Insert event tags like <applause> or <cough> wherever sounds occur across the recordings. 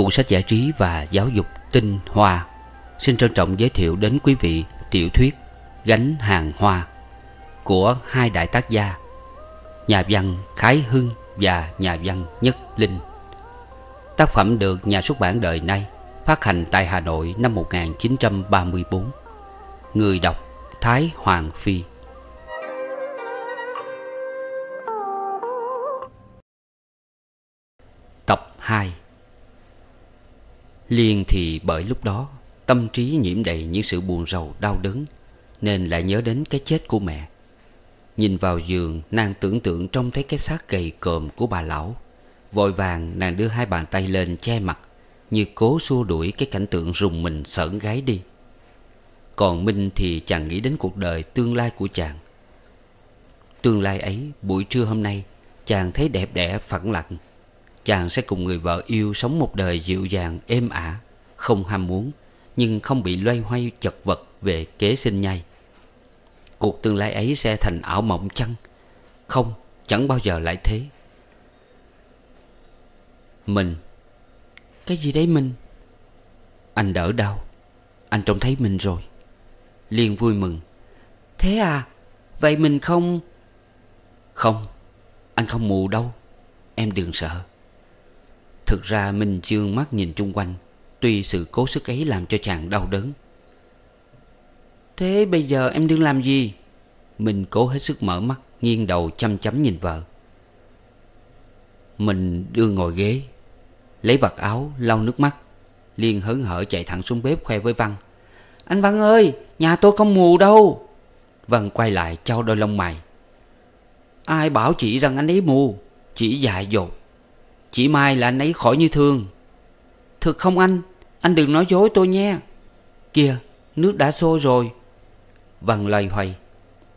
tủ sách giải trí và giáo dục tinh hoa xin trân trọng giới thiệu đến quý vị tiểu thuyết gánh hàng hoa của hai đại tác gia nhà văn Khái Hưng và nhà văn Nhất Linh. Tác phẩm được nhà xuất bản đời nay phát hành tại Hà Nội năm 1934. Người đọc Thái Hoàng Phi Tập 2 Liên thì bởi lúc đó Tâm trí nhiễm đầy những sự buồn rầu đau đớn Nên lại nhớ đến cái chết của mẹ Nhìn vào giường Nàng tưởng tượng trông thấy cái xác gầy còm của bà lão Vội vàng nàng đưa hai bàn tay lên che mặt Như cố xua đuổi cái cảnh tượng rùng mình sởn gái đi Còn Minh thì chàng nghĩ đến cuộc đời tương lai của chàng Tương lai ấy buổi trưa hôm nay Chàng thấy đẹp đẽ phẳng lặng chàng sẽ cùng người vợ yêu sống một đời dịu dàng êm ả không ham muốn nhưng không bị loay hoay chật vật về kế sinh nhai cuộc tương lai ấy sẽ thành ảo mộng chăng không chẳng bao giờ lại thế mình cái gì đấy mình anh đỡ đau anh trông thấy mình rồi liên vui mừng thế à vậy mình không không anh không mù đâu em đừng sợ Thực ra Minh Dương mắt nhìn chung quanh Tuy sự cố sức ấy làm cho chàng đau đớn Thế bây giờ em đương làm gì? Mình cố hết sức mở mắt Nghiêng đầu chăm chăm nhìn vợ Mình đưa ngồi ghế Lấy vạt áo lau nước mắt Liên hớn hở chạy thẳng xuống bếp khoe với Văn Anh Văn ơi Nhà tôi không mù đâu Văn quay lại trao đôi lông mày Ai bảo chị rằng anh ấy mù Chỉ dại dột chỉ mai là anh ấy khỏi như thường thực không anh Anh đừng nói dối tôi nhé Kìa nước đã sôi rồi Văn vâng, loay hoay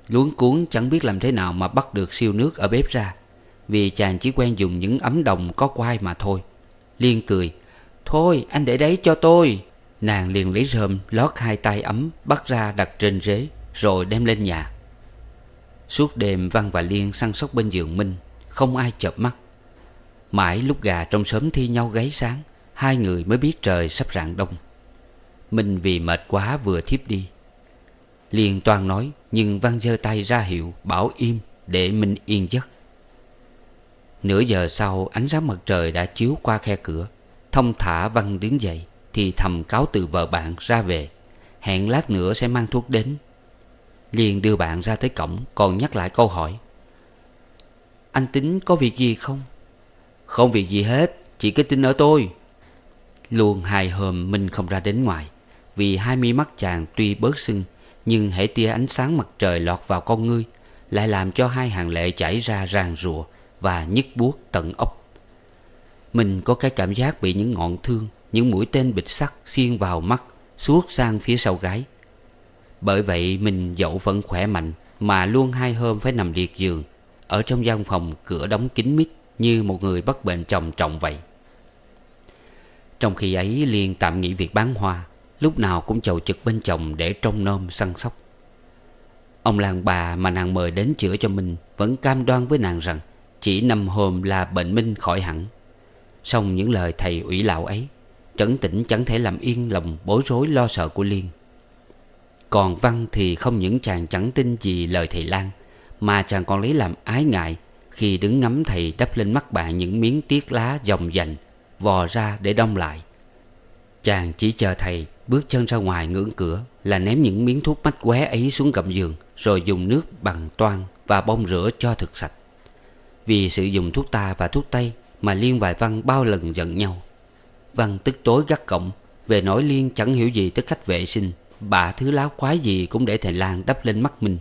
Luống cuốn chẳng biết làm thế nào mà bắt được siêu nước ở bếp ra Vì chàng chỉ quen dùng những ấm đồng có quai mà thôi Liên cười Thôi anh để đấy cho tôi Nàng liền lấy rơm lót hai tay ấm Bắt ra đặt trên rế Rồi đem lên nhà Suốt đêm Văn và Liên săn sóc bên giường Minh Không ai chợp mắt Mãi lúc gà trong sớm thi nhau gáy sáng Hai người mới biết trời sắp rạng đông Minh vì mệt quá vừa thiếp đi Liền toàn nói Nhưng Văn giơ tay ra hiệu Bảo im để Minh yên giấc Nửa giờ sau ánh sáng mặt trời đã chiếu qua khe cửa Thông thả Văn đứng dậy Thì thầm cáo từ vợ bạn ra về Hẹn lát nữa sẽ mang thuốc đến Liền đưa bạn ra tới cổng Còn nhắc lại câu hỏi Anh tính có việc gì không không việc gì hết Chị cứ tin ở tôi Luôn hai hôm Minh không ra đến ngoài Vì hai mi mắt chàng tuy bớt sưng Nhưng hãy tia ánh sáng mặt trời lọt vào con ngươi Lại làm cho hai hàng lệ chảy ra ràng rùa Và nhức buốt tận ốc Mình có cái cảm giác bị những ngọn thương Những mũi tên bịch sắt xiên vào mắt Suốt sang phía sau gái Bởi vậy mình dẫu vẫn khỏe mạnh Mà luôn hai hôm phải nằm liệt giường Ở trong gian phòng cửa đóng kín mít như một người bất bệnh trầm trọng vậy trong khi ấy Liên tạm nghỉ việc bán hoa Lúc nào cũng chầu trực bên chồng để trông nom săn sóc Ông làng bà mà nàng mời đến chữa cho mình Vẫn cam đoan với nàng rằng Chỉ năm hôm là bệnh minh khỏi hẳn Xong những lời thầy ủy lão ấy Trấn tĩnh chẳng thể làm yên lòng bối rối lo sợ của Liên Còn Văn thì không những chàng chẳng tin gì lời thầy Lan Mà chàng còn lấy làm ái ngại khi đứng ngắm thầy đắp lên mắt bạn những miếng tiết lá dòng dành Vò ra để đông lại Chàng chỉ chờ thầy bước chân ra ngoài ngưỡng cửa Là ném những miếng thuốc mách qué ấy xuống gầm giường Rồi dùng nước bằng toan và bông rửa cho thực sạch Vì sử dụng thuốc ta và thuốc tây Mà Liên vài Văn bao lần giận nhau Văn tức tối gắt cổng Về nói Liên chẳng hiểu gì tới cách vệ sinh Bà thứ láo quái gì cũng để thầy lang đắp lên mắt mình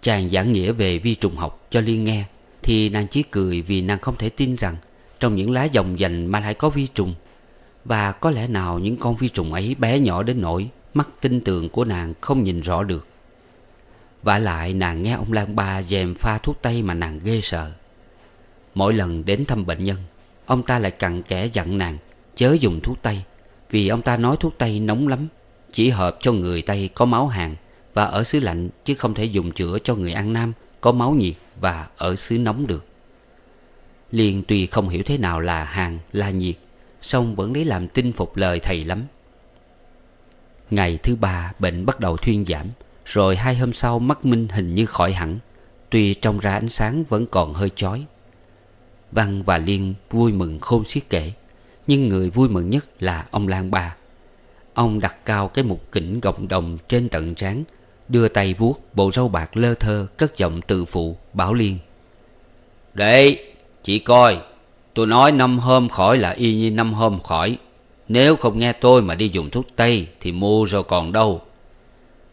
Chàng giảng nghĩa về vi trùng học cho Liên nghe thì nàng chỉ cười vì nàng không thể tin rằng Trong những lá dòng dành mà lại có vi trùng Và có lẽ nào những con vi trùng ấy bé nhỏ đến nỗi Mắt tinh tường của nàng không nhìn rõ được Vả lại nàng nghe ông Lan Ba dèm pha thuốc tây mà nàng ghê sợ Mỗi lần đến thăm bệnh nhân Ông ta lại cặn kẽ dặn nàng Chớ dùng thuốc tây Vì ông ta nói thuốc tây nóng lắm Chỉ hợp cho người Tây có máu hàn Và ở xứ lạnh chứ không thể dùng chữa cho người ăn nam Có máu nhiệt và ở xứ nóng được Liên tuy không hiểu thế nào là hàn là nhiệt song vẫn lấy làm tin phục lời thầy lắm Ngày thứ ba bệnh bắt đầu thuyên giảm Rồi hai hôm sau mắt Minh hình như khỏi hẳn Tuy trong ra ánh sáng vẫn còn hơi chói Văn và Liên vui mừng khôn xiết kể Nhưng người vui mừng nhất là ông Lan Ba Ông đặt cao cái mục kỉnh gọng đồng trên tận trán Đưa tay vuốt bộ râu bạc lơ thơ Cất giọng tự phụ bảo liên Để chị coi Tôi nói năm hôm khỏi là y như năm hôm khỏi Nếu không nghe tôi mà đi dùng thuốc Tây Thì mua rồi còn đâu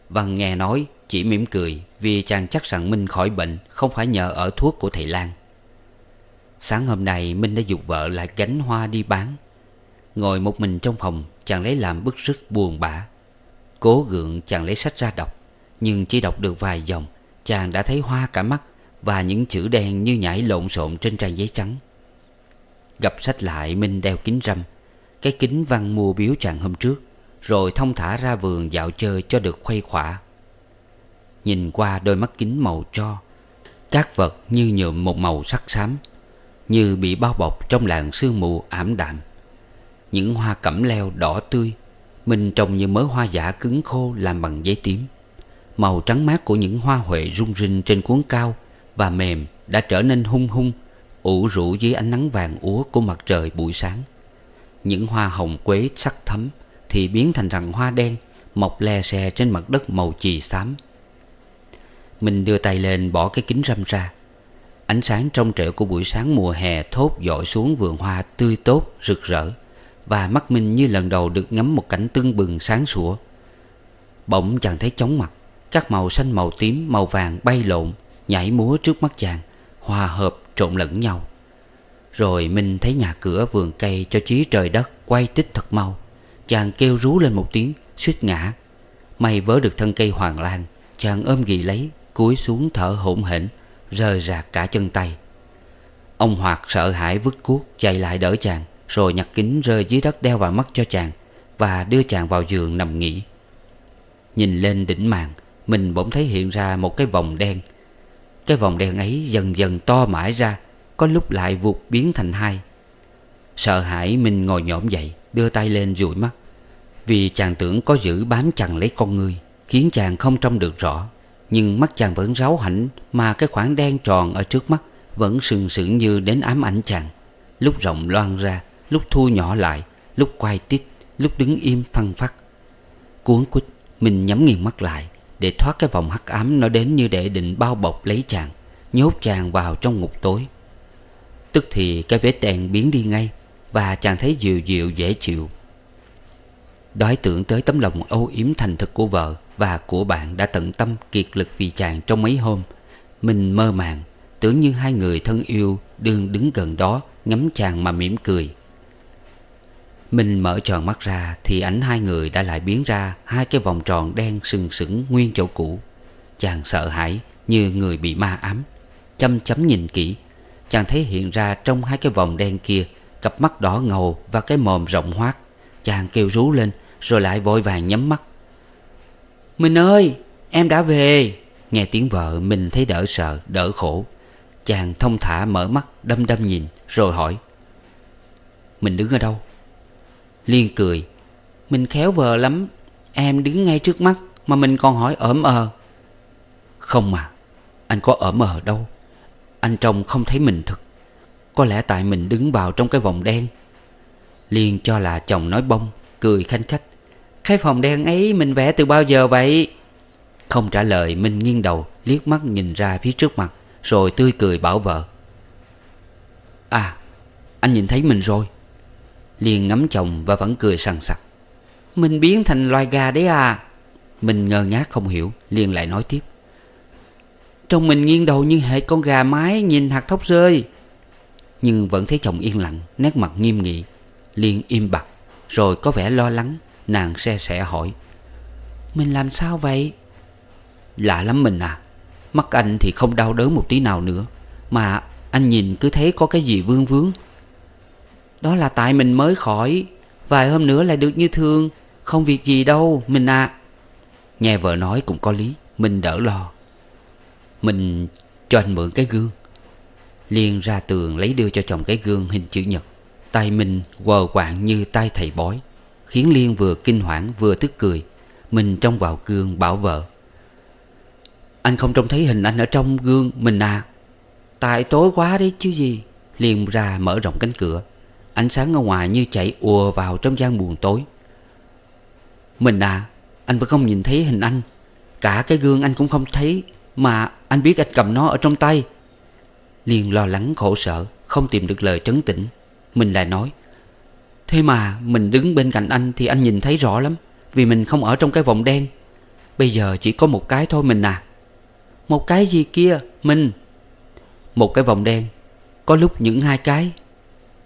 Văn vâng nghe nói Chỉ mỉm cười Vì chàng chắc rằng Minh khỏi bệnh Không phải nhờ ở thuốc của thầy Lan Sáng hôm nay Minh đã dục vợ lại gánh hoa đi bán Ngồi một mình trong phòng Chàng lấy làm bức rứt buồn bã Cố gượng chàng lấy sách ra đọc nhưng chỉ đọc được vài dòng Chàng đã thấy hoa cả mắt Và những chữ đen như nhảy lộn xộn trên trang giấy trắng Gặp sách lại Minh đeo kính râm Cái kính văn mua biếu chàng hôm trước Rồi thông thả ra vườn dạo chơi cho được khuây khỏa Nhìn qua đôi mắt kính màu cho Các vật như nhuộm một màu sắc xám Như bị bao bọc trong làng sương mù ảm đạm Những hoa cẩm leo đỏ tươi Mình trồng như mớ hoa giả cứng khô làm bằng giấy tím Màu trắng mát của những hoa huệ rung rinh trên cuốn cao Và mềm đã trở nên hung hung ủ rũ dưới ánh nắng vàng úa của mặt trời buổi sáng Những hoa hồng quế sắc thấm Thì biến thành rằng hoa đen Mọc le xe trên mặt đất màu chì xám Mình đưa tay lên bỏ cái kính râm ra Ánh sáng trong trẻo của buổi sáng mùa hè thốt dội xuống vườn hoa tươi tốt, rực rỡ Và mắt mình như lần đầu được ngắm một cảnh tương bừng sáng sủa Bỗng chàng thấy chóng mặt các màu xanh màu tím màu vàng bay lộn Nhảy múa trước mắt chàng Hòa hợp trộn lẫn nhau Rồi Minh thấy nhà cửa vườn cây Cho chí trời đất quay tích thật mau Chàng kêu rú lên một tiếng suýt ngã May vớ được thân cây hoàng lan Chàng ôm ghì lấy Cúi xuống thở hổn hển Rời rạc cả chân tay Ông Hoạt sợ hãi vứt cuốc Chạy lại đỡ chàng Rồi nhặt kính rơi dưới đất đeo vào mắt cho chàng Và đưa chàng vào giường nằm nghỉ Nhìn lên đỉnh màng mình bỗng thấy hiện ra một cái vòng đen Cái vòng đen ấy dần dần to mãi ra Có lúc lại vụt biến thành hai Sợ hãi mình ngồi nhổm dậy Đưa tay lên dụi mắt Vì chàng tưởng có giữ bám chằng lấy con người Khiến chàng không trông được rõ Nhưng mắt chàng vẫn ráo hạnh Mà cái khoảng đen tròn ở trước mắt Vẫn sừng sững như đến ám ảnh chàng Lúc rộng loan ra Lúc thu nhỏ lại Lúc quay tít Lúc đứng im phăng phát Cuốn quýt Mình nhắm nghiền mắt lại để thoát cái vòng hắc ám nó đến như để định bao bọc lấy chàng Nhốt chàng vào trong ngục tối Tức thì cái vết đèn biến đi ngay Và chàng thấy dịu dịu dễ chịu Đói tưởng tới tấm lòng âu yếm thành thực của vợ Và của bạn đã tận tâm kiệt lực vì chàng trong mấy hôm Mình mơ màng Tưởng như hai người thân yêu đương đứng gần đó Ngắm chàng mà mỉm cười mình mở tròn mắt ra Thì ảnh hai người đã lại biến ra Hai cái vòng tròn đen sừng sững nguyên chỗ cũ Chàng sợ hãi như người bị ma ám Chăm chấm nhìn kỹ Chàng thấy hiện ra trong hai cái vòng đen kia Cặp mắt đỏ ngầu và cái mồm rộng hoác Chàng kêu rú lên Rồi lại vội vàng nhắm mắt Mình ơi em đã về Nghe tiếng vợ mình thấy đỡ sợ đỡ khổ Chàng thông thả mở mắt đâm đâm nhìn Rồi hỏi Mình đứng ở đâu Liên cười Mình khéo vờ lắm Em đứng ngay trước mắt Mà mình còn hỏi ỡm ờ Không mà Anh có ỡm ờ đâu Anh trông không thấy mình thực Có lẽ tại mình đứng vào trong cái vòng đen liền cho là chồng nói bông Cười khanh khách Cái phòng đen ấy mình vẽ từ bao giờ vậy Không trả lời Minh nghiêng đầu Liếc mắt nhìn ra phía trước mặt Rồi tươi cười bảo vợ À anh nhìn thấy mình rồi liền ngắm chồng và vẫn cười sằng sặc Mình biến thành loài gà đấy à Mình ngơ ngác không hiểu liền lại nói tiếp Trông mình nghiêng đầu như hệ con gà mái nhìn hạt thóc rơi Nhưng vẫn thấy chồng yên lặng Nét mặt nghiêm nghị liền im bặt Rồi có vẻ lo lắng Nàng xe sẻ hỏi Mình làm sao vậy Lạ lắm mình à Mắt anh thì không đau đớn một tí nào nữa Mà anh nhìn cứ thấy có cái gì vương vướng đó là tại mình mới khỏi Vài hôm nữa lại được như thương Không việc gì đâu mình à Nghe vợ nói cũng có lý Mình đỡ lo Mình cho anh mượn cái gương Liên ra tường lấy đưa cho chồng cái gương hình chữ nhật Tay mình quờ quạng như tay thầy bói Khiến Liên vừa kinh hoảng vừa tức cười Mình trông vào gương bảo vợ Anh không trông thấy hình anh ở trong gương mình à Tại tối quá đấy chứ gì Liên ra mở rộng cánh cửa Ánh sáng ở ngoài như chạy ùa vào trong gian buồn tối Mình à Anh vẫn không nhìn thấy hình anh Cả cái gương anh cũng không thấy Mà anh biết anh cầm nó ở trong tay liền lo lắng khổ sở Không tìm được lời trấn tĩnh Mình lại nói Thế mà mình đứng bên cạnh anh Thì anh nhìn thấy rõ lắm Vì mình không ở trong cái vòng đen Bây giờ chỉ có một cái thôi mình à Một cái gì kia Mình Một cái vòng đen Có lúc những hai cái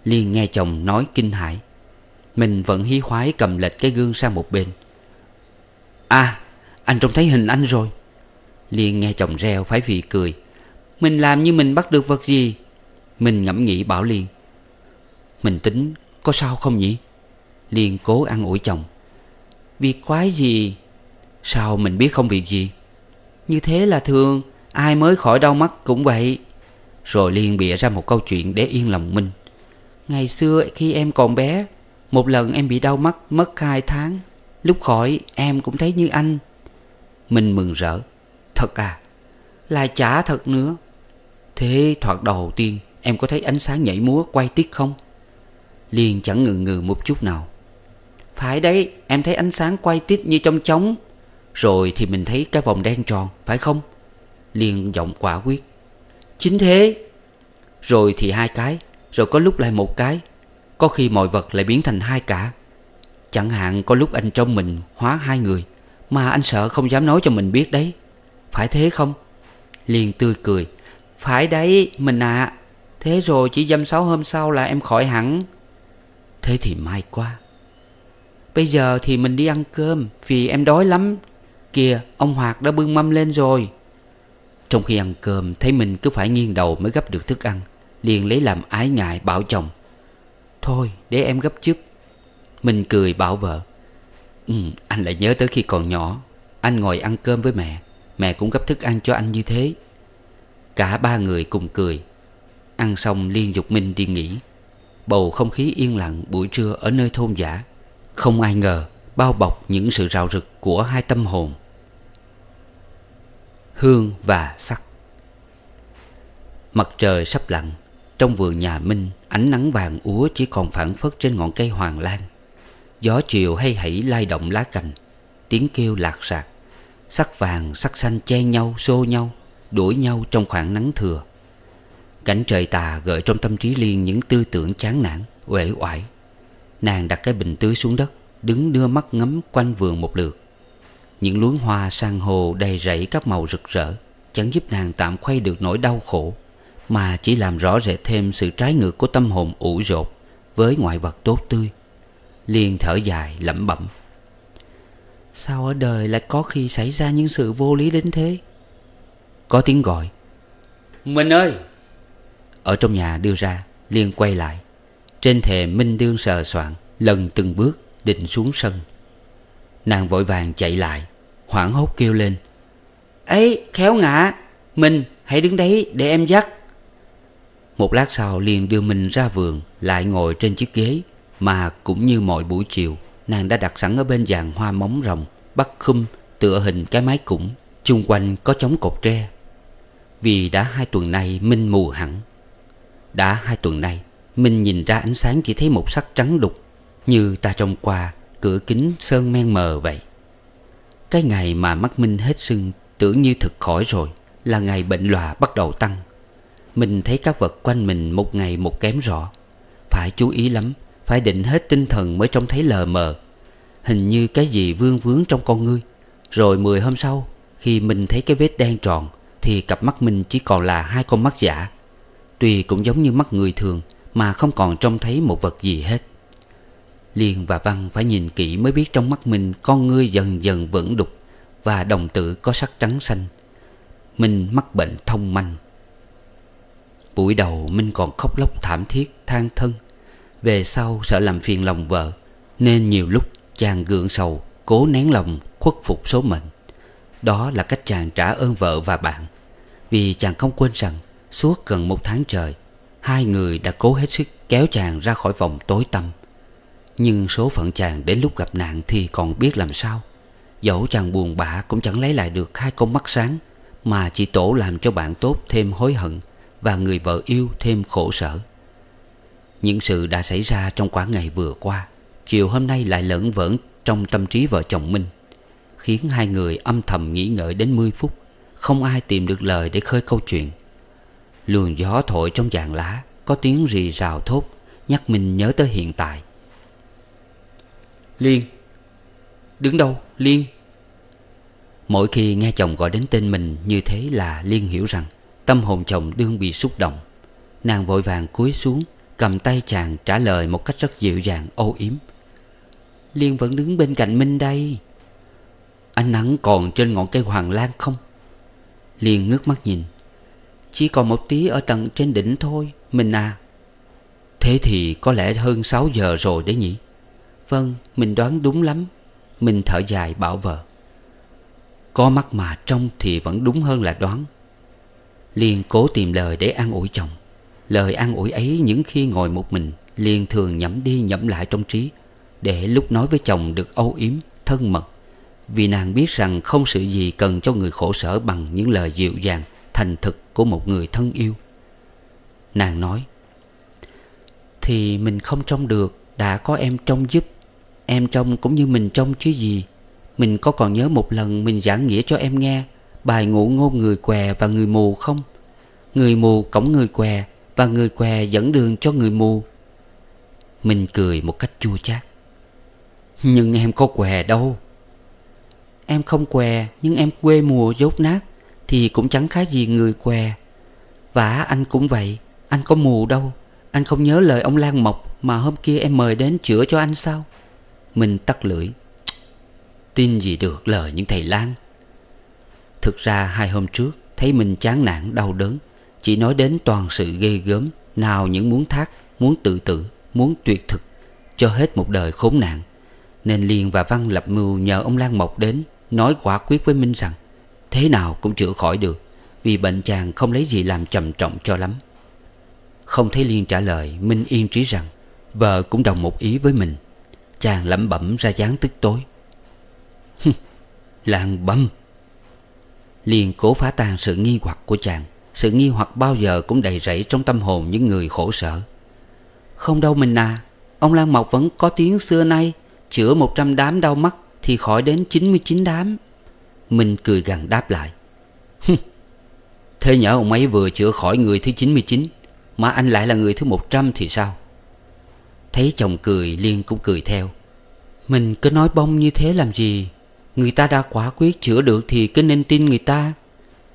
Liên nghe chồng nói kinh hãi Mình vẫn hí hoái cầm lệch cái gương sang một bên À anh trông thấy hình anh rồi Liên nghe chồng reo phải vì cười Mình làm như mình bắt được vật gì Mình ngẫm nghĩ bảo Liên Mình tính có sao không nhỉ Liên cố an ủi chồng Việc quái gì Sao mình biết không việc gì Như thế là thương, Ai mới khỏi đau mắt cũng vậy Rồi Liên bịa ra một câu chuyện để yên lòng Minh Ngày xưa khi em còn bé Một lần em bị đau mắt mất 2 tháng Lúc khỏi em cũng thấy như anh Mình mừng rỡ Thật à Là chả thật nữa Thế thoạt đầu tiên em có thấy ánh sáng nhảy múa quay tiết không? Liên chẳng ngừng ngừ một chút nào Phải đấy em thấy ánh sáng quay tiết như trong trống Rồi thì mình thấy cái vòng đen tròn phải không? Liên giọng quả quyết Chính thế Rồi thì hai cái rồi có lúc lại một cái Có khi mọi vật lại biến thành hai cả Chẳng hạn có lúc anh trong mình hóa hai người Mà anh sợ không dám nói cho mình biết đấy Phải thế không liền tươi cười Phải đấy mình à Thế rồi chỉ dăm sáu hôm sau là em khỏi hẳn Thế thì may quá Bây giờ thì mình đi ăn cơm Vì em đói lắm Kìa ông Hoạt đã bưng mâm lên rồi Trong khi ăn cơm Thấy mình cứ phải nghiêng đầu mới gấp được thức ăn liền lấy làm ái ngại bảo chồng Thôi để em gấp giúp Mình cười bảo vợ ừ, Anh lại nhớ tới khi còn nhỏ Anh ngồi ăn cơm với mẹ Mẹ cũng gấp thức ăn cho anh như thế Cả ba người cùng cười Ăn xong liên dục minh đi nghỉ Bầu không khí yên lặng buổi trưa ở nơi thôn giả Không ai ngờ Bao bọc những sự rạo rực của hai tâm hồn Hương và sắc Mặt trời sắp lặn trong vườn nhà Minh Ánh nắng vàng úa chỉ còn phản phất trên ngọn cây hoàng lan Gió chiều hay hãy lai động lá cành Tiếng kêu lạc sạc Sắc vàng sắc xanh che nhau xô nhau Đuổi nhau trong khoảng nắng thừa Cảnh trời tà gợi trong tâm trí Liên những tư tưởng chán nản, uể oải. Nàng đặt cái bình tưới xuống đất, đứng đưa mắt ngắm quanh vườn một lượt. Những luống hoa sang hồ đầy rẫy các màu rực rỡ, chẳng giúp nàng tạm khuây được nỗi đau khổ mà chỉ làm rõ rệt thêm sự trái ngược của tâm hồn ủ rột với ngoại vật tốt tươi liền thở dài lẩm bẩm sao ở đời lại có khi xảy ra những sự vô lý đến thế có tiếng gọi minh ơi ở trong nhà đưa ra liền quay lại trên thềm minh đương sờ soạn lần từng bước định xuống sân nàng vội vàng chạy lại hoảng hốt kêu lên ấy khéo ngã minh hãy đứng đấy để em dắt một lát sau liền đưa mình ra vườn Lại ngồi trên chiếc ghế Mà cũng như mọi buổi chiều Nàng đã đặt sẵn ở bên vàng hoa móng rồng Bắt khum tựa hình cái mái củng Chung quanh có chống cột tre Vì đã hai tuần nay Minh mù hẳn Đã hai tuần nay Minh nhìn ra ánh sáng chỉ thấy một sắc trắng đục Như ta trông qua Cửa kính sơn men mờ vậy Cái ngày mà mắt Minh hết sưng Tưởng như thực khỏi rồi Là ngày bệnh lòa bắt đầu tăng mình thấy các vật quanh mình một ngày một kém rõ Phải chú ý lắm Phải định hết tinh thần mới trông thấy lờ mờ Hình như cái gì vương vướng trong con ngươi Rồi mười hôm sau Khi mình thấy cái vết đen tròn Thì cặp mắt mình chỉ còn là hai con mắt giả Tuy cũng giống như mắt người thường Mà không còn trông thấy một vật gì hết Liên và Văn phải nhìn kỹ mới biết trong mắt mình Con ngươi dần dần vẫn đục Và đồng tử có sắc trắng xanh Mình mắc bệnh thông manh Buổi đầu Minh còn khóc lóc thảm thiết than thân Về sau sợ làm phiền lòng vợ Nên nhiều lúc chàng gượng sầu Cố nén lòng khuất phục số mệnh Đó là cách chàng trả ơn vợ và bạn Vì chàng không quên rằng Suốt gần một tháng trời Hai người đã cố hết sức kéo chàng ra khỏi vòng tối tăm Nhưng số phận chàng đến lúc gặp nạn thì còn biết làm sao Dẫu chàng buồn bã cũng chẳng lấy lại được hai con mắt sáng Mà chỉ tổ làm cho bạn tốt thêm hối hận và người vợ yêu thêm khổ sở Những sự đã xảy ra trong quãng ngày vừa qua Chiều hôm nay lại lẫn vẩn trong tâm trí vợ chồng Minh Khiến hai người âm thầm nghĩ ngợi đến 10 phút Không ai tìm được lời để khơi câu chuyện Luồng gió thổi trong vàng lá Có tiếng rì rào thốt Nhắc Minh nhớ tới hiện tại Liên Đứng đâu Liên Mỗi khi nghe chồng gọi đến tên mình như thế là Liên hiểu rằng Tâm hồn chồng đương bị xúc động Nàng vội vàng cúi xuống Cầm tay chàng trả lời một cách rất dịu dàng ô yếm Liên vẫn đứng bên cạnh Minh đây Ánh nắng còn trên ngọn cây hoàng lan không Liên ngước mắt nhìn Chỉ còn một tí ở tầng trên đỉnh thôi minh à Thế thì có lẽ hơn 6 giờ rồi đấy nhỉ Vâng mình đoán đúng lắm minh thở dài bảo vợ Có mắt mà trong thì vẫn đúng hơn là đoán Liên cố tìm lời để an ủi chồng Lời an ủi ấy những khi ngồi một mình Liên thường nhẩm đi nhẩm lại trong trí Để lúc nói với chồng được âu yếm, thân mật Vì nàng biết rằng không sự gì cần cho người khổ sở Bằng những lời dịu dàng, thành thực của một người thân yêu Nàng nói Thì mình không trông được Đã có em trông giúp Em trông cũng như mình trông chứ gì Mình có còn nhớ một lần mình giảng nghĩa cho em nghe bài ngụ ngôn người què và người mù không? Người mù cổng người què và người què dẫn đường cho người mù. mình cười một cách chua chát. Nhưng em có què đâu. Em không què nhưng em quê mùa dốt nát thì cũng chẳng khá gì người què. và anh cũng vậy, anh có mù đâu. Anh không nhớ lời ông Lan Mộc mà hôm kia em mời đến chữa cho anh sao? mình tắt lưỡi. Tin gì được lời những thầy Lan Thực ra hai hôm trước Thấy mình chán nản đau đớn Chỉ nói đến toàn sự ghê gớm Nào những muốn thác, muốn tự tử Muốn tuyệt thực Cho hết một đời khốn nạn Nên liên và Văn lập mưu nhờ ông Lan Mộc đến Nói quả quyết với Minh rằng Thế nào cũng chữa khỏi được Vì bệnh chàng không lấy gì làm trầm trọng cho lắm Không thấy Liên trả lời Minh yên trí rằng Vợ cũng đồng một ý với mình Chàng lẩm bẩm ra dáng tức tối Làng băm liền cố phá tan sự nghi hoặc của chàng Sự nghi hoặc bao giờ cũng đầy rẫy trong tâm hồn những người khổ sở Không đâu mình à Ông Lan Mộc vẫn có tiếng xưa nay Chữa một trăm đám đau mắt thì khỏi đến chín mươi chín đám Mình cười gằn đáp lại Thế nhỡ ông ấy vừa chữa khỏi người thứ chín mươi chín Mà anh lại là người thứ một trăm thì sao Thấy chồng cười Liên cũng cười theo Mình cứ nói bông như thế làm gì Người ta đã quả quyết chữa được thì cứ nên tin người ta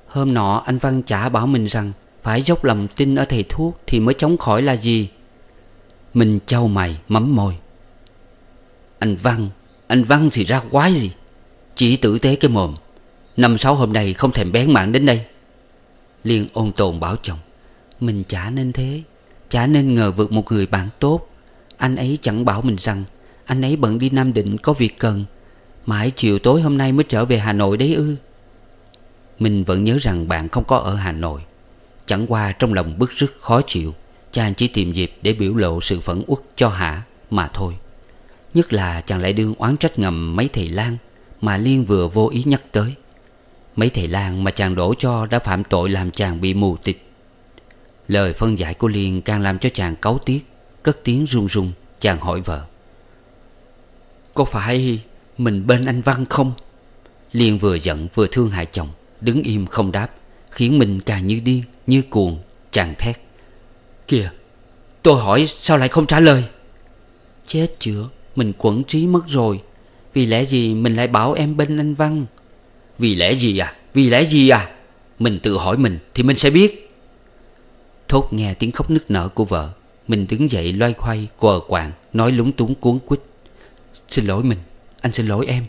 Hôm nọ anh Văn chả bảo mình rằng Phải dốc lòng tin ở thầy thuốc thì mới chống khỏi là gì Mình trao mày mắm môi Anh Văn Anh Văn thì ra quái gì Chỉ tử tế cái mồm Năm sáu hôm nay không thèm bén mạng đến đây Liên ôn tồn bảo chồng Mình chả nên thế Chả nên ngờ vực một người bạn tốt Anh ấy chẳng bảo mình rằng Anh ấy bận đi Nam Định có việc cần Mãi chiều tối hôm nay mới trở về Hà Nội đấy ư Mình vẫn nhớ rằng bạn không có ở Hà Nội Chẳng qua trong lòng bức rứt khó chịu Chàng chỉ tìm dịp để biểu lộ sự phẫn uất cho Hạ mà thôi Nhất là chàng lại đương oán trách ngầm mấy thầy Lan Mà Liên vừa vô ý nhắc tới Mấy thầy Lan mà chàng đổ cho đã phạm tội làm chàng bị mù tịch Lời phân giải của Liên càng làm cho chàng cáu tiếc Cất tiếng run run Chàng hỏi vợ Có phải mình bên anh Văn không Liên vừa giận vừa thương hại chồng Đứng im không đáp Khiến mình càng như điên như cuồng tràn thét Kìa tôi hỏi sao lại không trả lời Chết chữa Mình quẩn trí mất rồi Vì lẽ gì mình lại bảo em bên anh Văn Vì lẽ gì à Vì lẽ gì à Mình tự hỏi mình thì mình sẽ biết Thốt nghe tiếng khóc nức nở của vợ Mình đứng dậy loay khoay quờ quạng Nói lúng túng cuốn quýt Xin lỗi mình anh xin lỗi em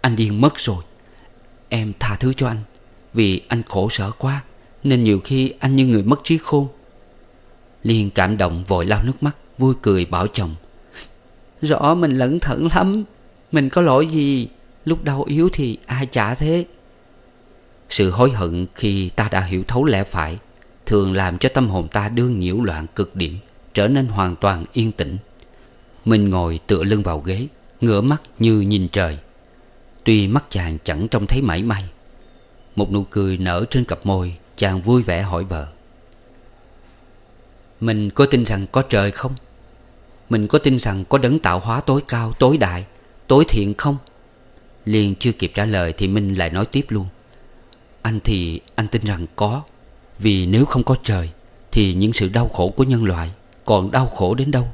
Anh điên mất rồi Em tha thứ cho anh Vì anh khổ sở quá Nên nhiều khi anh như người mất trí khôn Liên cảm động vội lau nước mắt Vui cười bảo chồng Rõ mình lẩn thẩn lắm Mình có lỗi gì Lúc đau yếu thì ai chả thế Sự hối hận khi ta đã hiểu thấu lẽ phải Thường làm cho tâm hồn ta đương nhiễu loạn cực điểm Trở nên hoàn toàn yên tĩnh Mình ngồi tựa lưng vào ghế Ngửa mắt như nhìn trời Tuy mắt chàng chẳng trông thấy mảy may Một nụ cười nở trên cặp môi Chàng vui vẻ hỏi vợ Mình có tin rằng có trời không? Mình có tin rằng có đấng tạo hóa tối cao, tối đại, tối thiện không? Liền chưa kịp trả lời thì Minh lại nói tiếp luôn Anh thì anh tin rằng có Vì nếu không có trời Thì những sự đau khổ của nhân loại Còn đau khổ đến đâu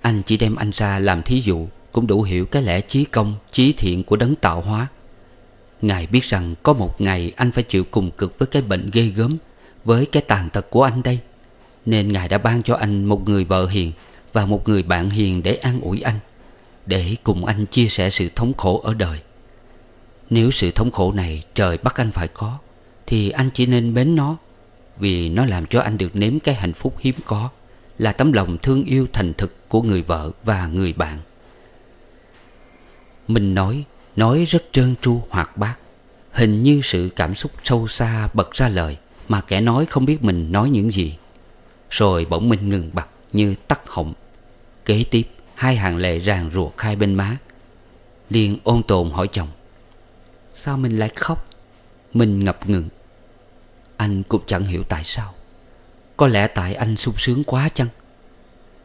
Anh chỉ đem anh ra làm thí dụ cũng đủ hiểu cái lẽ chí công, chí thiện của đấng tạo hóa. Ngài biết rằng có một ngày anh phải chịu cùng cực với cái bệnh ghê gớm, với cái tàn tật của anh đây. Nên Ngài đã ban cho anh một người vợ hiền và một người bạn hiền để an ủi anh, để cùng anh chia sẻ sự thống khổ ở đời. Nếu sự thống khổ này trời bắt anh phải có, thì anh chỉ nên mến nó, vì nó làm cho anh được nếm cái hạnh phúc hiếm có, là tấm lòng thương yêu thành thực của người vợ và người bạn. Mình nói Nói rất trơn tru hoạt bát Hình như sự cảm xúc sâu xa bật ra lời Mà kẻ nói không biết mình nói những gì Rồi bỗng mình ngừng bặt như tắt họng Kế tiếp Hai hàng lệ ràng ruột khai bên má liền ôn tồn hỏi chồng Sao mình lại khóc Mình ngập ngừng Anh cũng chẳng hiểu tại sao Có lẽ tại anh sung sướng quá chăng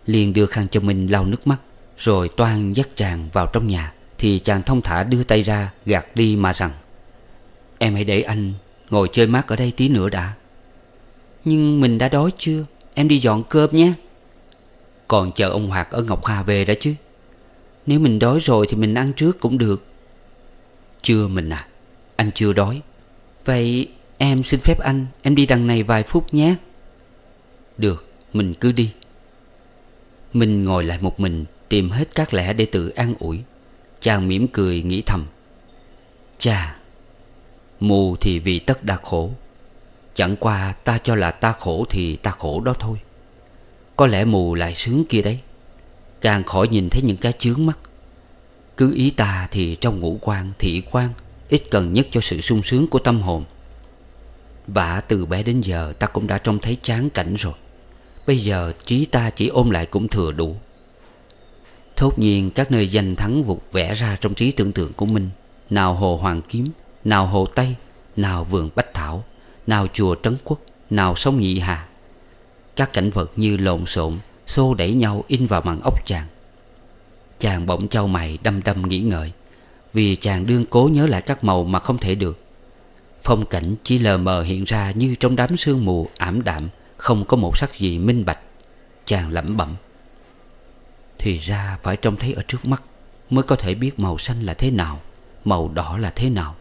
liền đưa khăn cho mình lau nước mắt Rồi toan dắt chàng vào trong nhà thì chàng thông thả đưa tay ra gạt đi mà rằng Em hãy để anh ngồi chơi mát ở đây tí nữa đã Nhưng mình đã đói chưa Em đi dọn cơm nhé Còn chờ ông Hoạt ở Ngọc Hà về đã chứ Nếu mình đói rồi thì mình ăn trước cũng được Chưa mình à Anh chưa đói Vậy em xin phép anh Em đi đằng này vài phút nhé Được mình cứ đi Mình ngồi lại một mình Tìm hết các lẽ để tự an ủi Chàng mỉm cười nghĩ thầm Chà Mù thì vì tất đã khổ Chẳng qua ta cho là ta khổ thì ta khổ đó thôi Có lẽ mù lại sướng kia đấy Càng khỏi nhìn thấy những cái chướng mắt Cứ ý ta thì trong ngũ quan thị quan Ít cần nhất cho sự sung sướng của tâm hồn Và từ bé đến giờ ta cũng đã trông thấy chán cảnh rồi Bây giờ trí ta chỉ ôm lại cũng thừa đủ Thốt nhiên các nơi danh thắng vụt vẽ ra trong trí tưởng tượng của mình Nào hồ Hoàng Kiếm Nào hồ Tây Nào vườn Bách Thảo Nào chùa Trấn Quốc Nào sông Nhị Hà Các cảnh vật như lộn xộn Xô đẩy nhau in vào màn ốc chàng Chàng bỗng trao mày đâm đâm nghĩ ngợi Vì chàng đương cố nhớ lại các màu mà không thể được Phong cảnh chỉ lờ mờ hiện ra như trong đám sương mù ảm đạm Không có một sắc gì minh bạch Chàng lẩm bẩm thì ra phải trông thấy ở trước mắt Mới có thể biết màu xanh là thế nào Màu đỏ là thế nào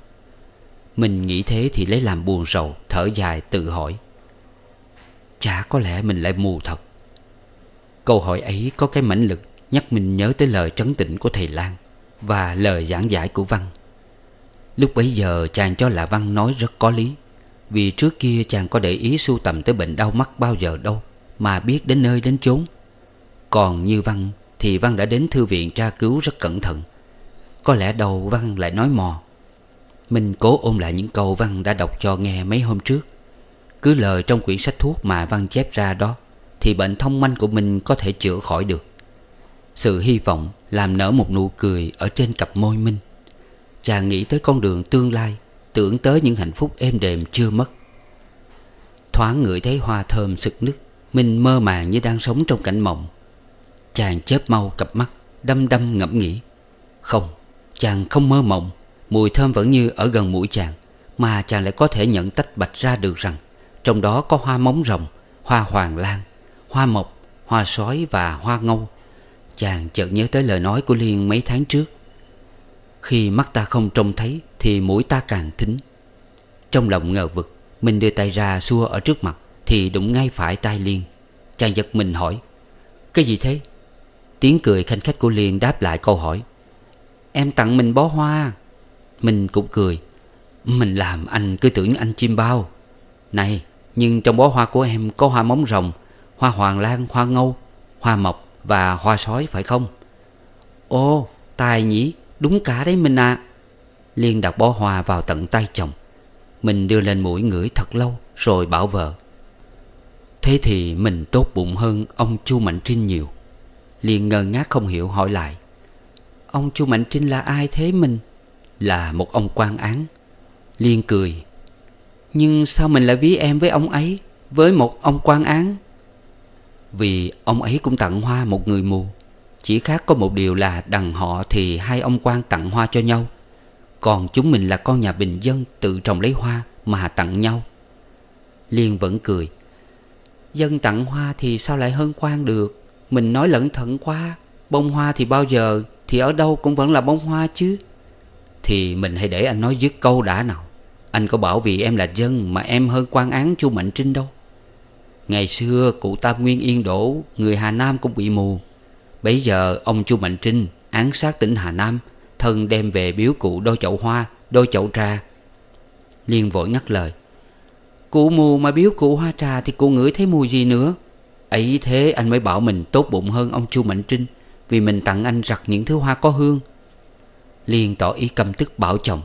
Mình nghĩ thế thì lấy làm buồn rầu Thở dài tự hỏi Chả có lẽ mình lại mù thật Câu hỏi ấy có cái mãnh lực Nhắc mình nhớ tới lời trấn tĩnh của thầy Lan Và lời giảng giải của Văn Lúc bấy giờ chàng cho là Văn nói rất có lý Vì trước kia chàng có để ý sưu tầm tới bệnh đau mắt bao giờ đâu Mà biết đến nơi đến chốn Còn như Văn thì Văn đã đến thư viện tra cứu rất cẩn thận Có lẽ đầu Văn lại nói mò Minh cố ôm lại những câu Văn đã đọc cho nghe mấy hôm trước Cứ lời trong quyển sách thuốc mà Văn chép ra đó Thì bệnh thông manh của mình có thể chữa khỏi được Sự hy vọng làm nở một nụ cười ở trên cặp môi Minh Chàng nghĩ tới con đường tương lai Tưởng tới những hạnh phúc êm đềm chưa mất Thoáng ngửi thấy hoa thơm sực nức Minh mơ màng như đang sống trong cảnh mộng Chàng chớp mau cặp mắt Đâm đâm ngẫm nghĩ Không chàng không mơ mộng Mùi thơm vẫn như ở gần mũi chàng Mà chàng lại có thể nhận tách bạch ra được rằng Trong đó có hoa móng rồng Hoa hoàng lan Hoa mộc Hoa sói và hoa ngâu Chàng chợt nhớ tới lời nói của Liên mấy tháng trước Khi mắt ta không trông thấy Thì mũi ta càng thính Trong lòng ngờ vực Mình đưa tay ra xua ở trước mặt Thì đụng ngay phải tay Liên Chàng giật mình hỏi Cái gì thế Tiếng cười khanh khách của Liên đáp lại câu hỏi Em tặng mình bó hoa Mình cũng cười Mình làm anh cứ tưởng anh chim bao Này nhưng trong bó hoa của em có hoa móng rồng Hoa hoàng lan, hoa ngâu, hoa mộc và hoa sói phải không Ô tài nhỉ Đúng cả đấy mình à Liên đặt bó hoa vào tận tay chồng Mình đưa lên mũi ngửi thật lâu Rồi bảo vợ Thế thì mình tốt bụng hơn ông Chu Mạnh Trinh nhiều liền ngơ ngác không hiểu hỏi lại Ông chu Mạnh Trinh là ai thế mình Là một ông quan án Liên cười Nhưng sao mình lại ví em với ông ấy Với một ông quan án Vì ông ấy cũng tặng hoa một người mù Chỉ khác có một điều là đằng họ thì hai ông quan tặng hoa cho nhau Còn chúng mình là con nhà bình dân tự trồng lấy hoa mà tặng nhau Liên vẫn cười Dân tặng hoa thì sao lại hơn quan được mình nói lẩn thận quá Bông hoa thì bao giờ Thì ở đâu cũng vẫn là bông hoa chứ Thì mình hãy để anh nói dứt câu đã nào Anh có bảo vì em là dân Mà em hơn quan án chu Mạnh Trinh đâu Ngày xưa cụ Tam Nguyên Yên Đỗ Người Hà Nam cũng bị mù Bây giờ ông chu Mạnh Trinh Án sát tỉnh Hà Nam Thân đem về biếu cụ đôi chậu hoa Đôi chậu trà Liên vội ngắt lời Cụ mù mà biếu cụ hoa trà Thì cụ ngửi thấy mùi gì nữa Ấy thế anh mới bảo mình tốt bụng hơn ông Chu Mạnh Trinh Vì mình tặng anh rặt những thứ hoa có hương Liền tỏ ý cầm tức bảo chồng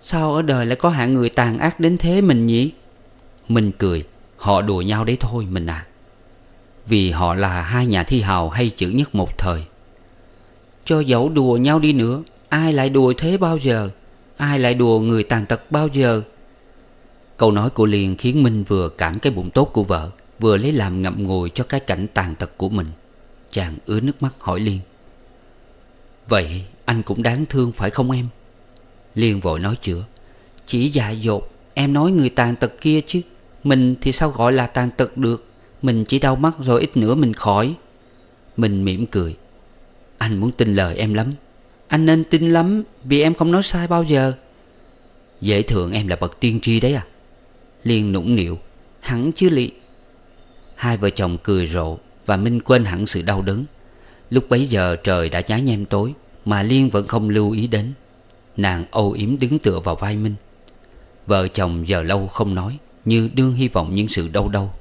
Sao ở đời lại có hạng người tàn ác đến thế mình nhỉ Mình cười Họ đùa nhau đấy thôi mình à Vì họ là hai nhà thi hào hay chữ nhất một thời Cho dẫu đùa nhau đi nữa Ai lại đùa thế bao giờ Ai lại đùa người tàn tật bao giờ Câu nói của Liền khiến Minh vừa cảm cái bụng tốt của vợ Vừa lấy làm ngậm ngùi cho cái cảnh tàn tật của mình Chàng ứa nước mắt hỏi Liên Vậy anh cũng đáng thương phải không em Liên vội nói chữa Chỉ dạ dột Em nói người tàn tật kia chứ Mình thì sao gọi là tàn tật được Mình chỉ đau mắt rồi ít nữa mình khỏi Mình mỉm cười Anh muốn tin lời em lắm Anh nên tin lắm Vì em không nói sai bao giờ Dễ thường em là bậc tiên tri đấy à Liên nũng nịu Hẳn chứ lị Hai vợ chồng cười rộ Và Minh quên hẳn sự đau đớn Lúc bấy giờ trời đã nhá nhem tối Mà Liên vẫn không lưu ý đến Nàng âu yếm đứng tựa vào vai Minh Vợ chồng giờ lâu không nói Như đương hy vọng những sự đau đau.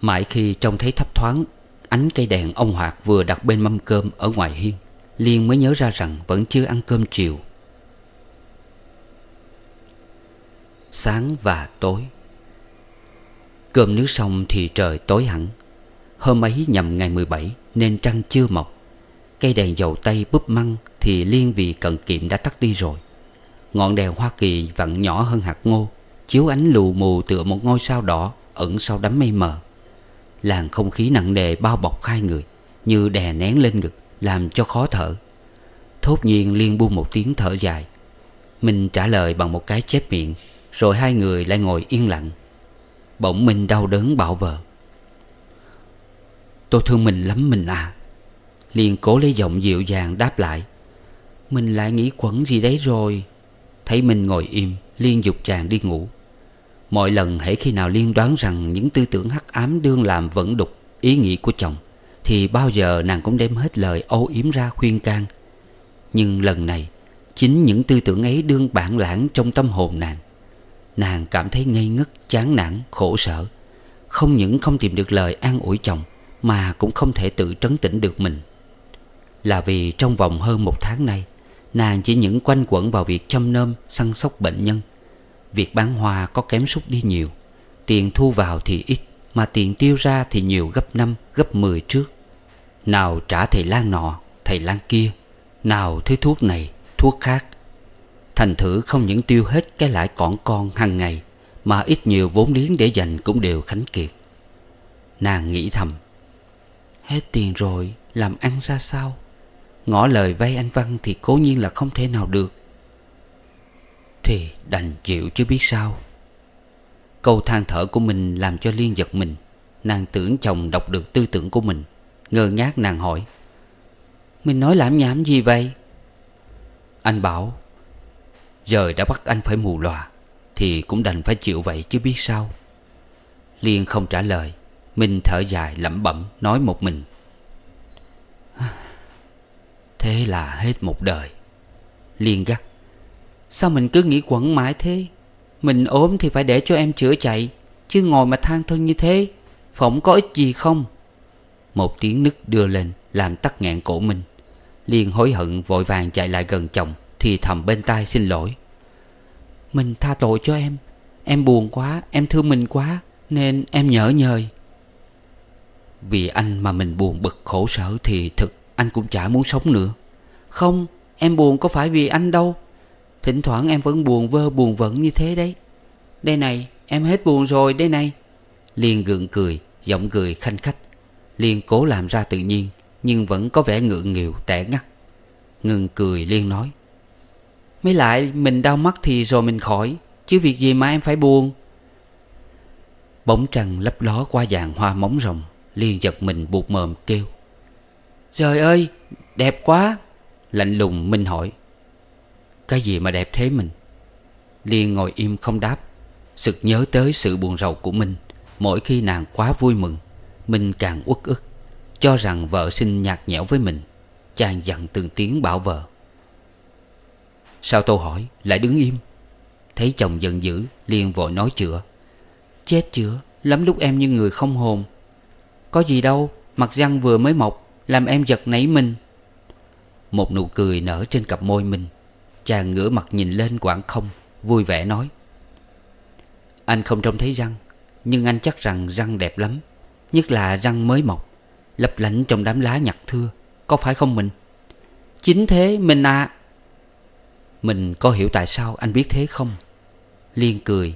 Mãi khi trông thấy thấp thoáng Ánh cây đèn ông Hoạt vừa đặt bên mâm cơm ở ngoài hiên Liên mới nhớ ra rằng vẫn chưa ăn cơm chiều Sáng và tối Cơm nước xong thì trời tối hẳn Hôm ấy nhằm ngày 17 Nên trăng chưa mọc Cây đèn dầu tây búp măng Thì liên vì cần kiệm đã tắt đi rồi Ngọn đèn Hoa Kỳ vặn nhỏ hơn hạt ngô Chiếu ánh lù mù tựa một ngôi sao đỏ Ẩn sau đám mây mờ Làn không khí nặng nề bao bọc hai người Như đè nén lên ngực Làm cho khó thở Thốt nhiên Liên buông một tiếng thở dài Mình trả lời bằng một cái chép miệng Rồi hai người lại ngồi yên lặng Bỗng mình đau đớn bảo vợ Tôi thương mình lắm mình à Liền cố lấy giọng dịu dàng đáp lại Mình lại nghĩ quẩn gì đấy rồi Thấy mình ngồi im Liên dục chàng đi ngủ Mọi lần hãy khi nào Liên đoán rằng Những tư tưởng hắc ám đương làm vẫn đục Ý nghĩ của chồng Thì bao giờ nàng cũng đem hết lời âu yếm ra khuyên can Nhưng lần này Chính những tư tưởng ấy đương bản lãng trong tâm hồn nàng Nàng cảm thấy ngây ngất, chán nản, khổ sở Không những không tìm được lời an ủi chồng Mà cũng không thể tự trấn tĩnh được mình Là vì trong vòng hơn một tháng nay Nàng chỉ những quanh quẩn vào việc chăm nom săn sóc bệnh nhân Việc bán hoa có kém sút đi nhiều Tiền thu vào thì ít Mà tiền tiêu ra thì nhiều gấp năm gấp mười trước Nào trả thầy lang nọ, thầy lang kia Nào thứ thuốc này, thuốc khác Thành thử không những tiêu hết cái lãi còn con hàng ngày Mà ít nhiều vốn liếng để dành cũng đều khánh kiệt Nàng nghĩ thầm Hết tiền rồi làm ăn ra sao ngõ lời vay anh Văn thì cố nhiên là không thể nào được Thì đành chịu chứ biết sao Câu than thở của mình làm cho Liên giật mình Nàng tưởng chồng đọc được tư tưởng của mình Ngơ ngác nàng hỏi Mình nói lãm nhảm gì vậy Anh bảo giờ đã bắt anh phải mù lòa Thì cũng đành phải chịu vậy chứ biết sao Liên không trả lời Minh thở dài lẩm bẩm nói một mình <sighs> Thế là hết một đời Liên gắt Sao mình cứ nghĩ quẩn mãi thế Mình ốm thì phải để cho em chữa chạy Chứ ngồi mà than thân như thế Phỏng có ích gì không Một tiếng nức đưa lên Làm tắt nghẹn cổ mình Liên hối hận vội vàng chạy lại gần chồng thì thầm bên tai xin lỗi Mình tha tội cho em Em buồn quá Em thương mình quá Nên em nhở nhời Vì anh mà mình buồn bực khổ sở Thì thực anh cũng chả muốn sống nữa Không Em buồn có phải vì anh đâu Thỉnh thoảng em vẫn buồn vơ buồn vẫn như thế đấy Đây này Em hết buồn rồi đây này Liên gượng cười Giọng cười khanh khách Liên cố làm ra tự nhiên Nhưng vẫn có vẻ ngượng nghịu tẻ ngắt Ngừng cười Liên nói Mới lại mình đau mắt thì rồi mình khỏi Chứ việc gì mà em phải buồn Bóng trăng lấp ló qua vàng hoa móng rồng liền giật mình buộc mồm kêu Trời ơi đẹp quá Lạnh lùng Minh hỏi Cái gì mà đẹp thế mình Liên ngồi im không đáp Sực nhớ tới sự buồn rầu của mình Mỗi khi nàng quá vui mừng Minh càng uất ức Cho rằng vợ sinh nhạt nhẽo với mình Chàng dặn từng tiếng bảo vợ Sao tôi hỏi lại đứng im Thấy chồng giận dữ liền vội nói chữa Chết chữa Lắm lúc em như người không hồn Có gì đâu Mặt răng vừa mới mọc Làm em giật nảy mình Một nụ cười nở trên cặp môi mình Chàng ngửa mặt nhìn lên quảng không Vui vẻ nói Anh không trông thấy răng Nhưng anh chắc rằng răng đẹp lắm Nhất là răng mới mọc Lấp lánh trong đám lá nhặt thưa Có phải không mình Chính thế mình à mình có hiểu tại sao anh biết thế không Liên cười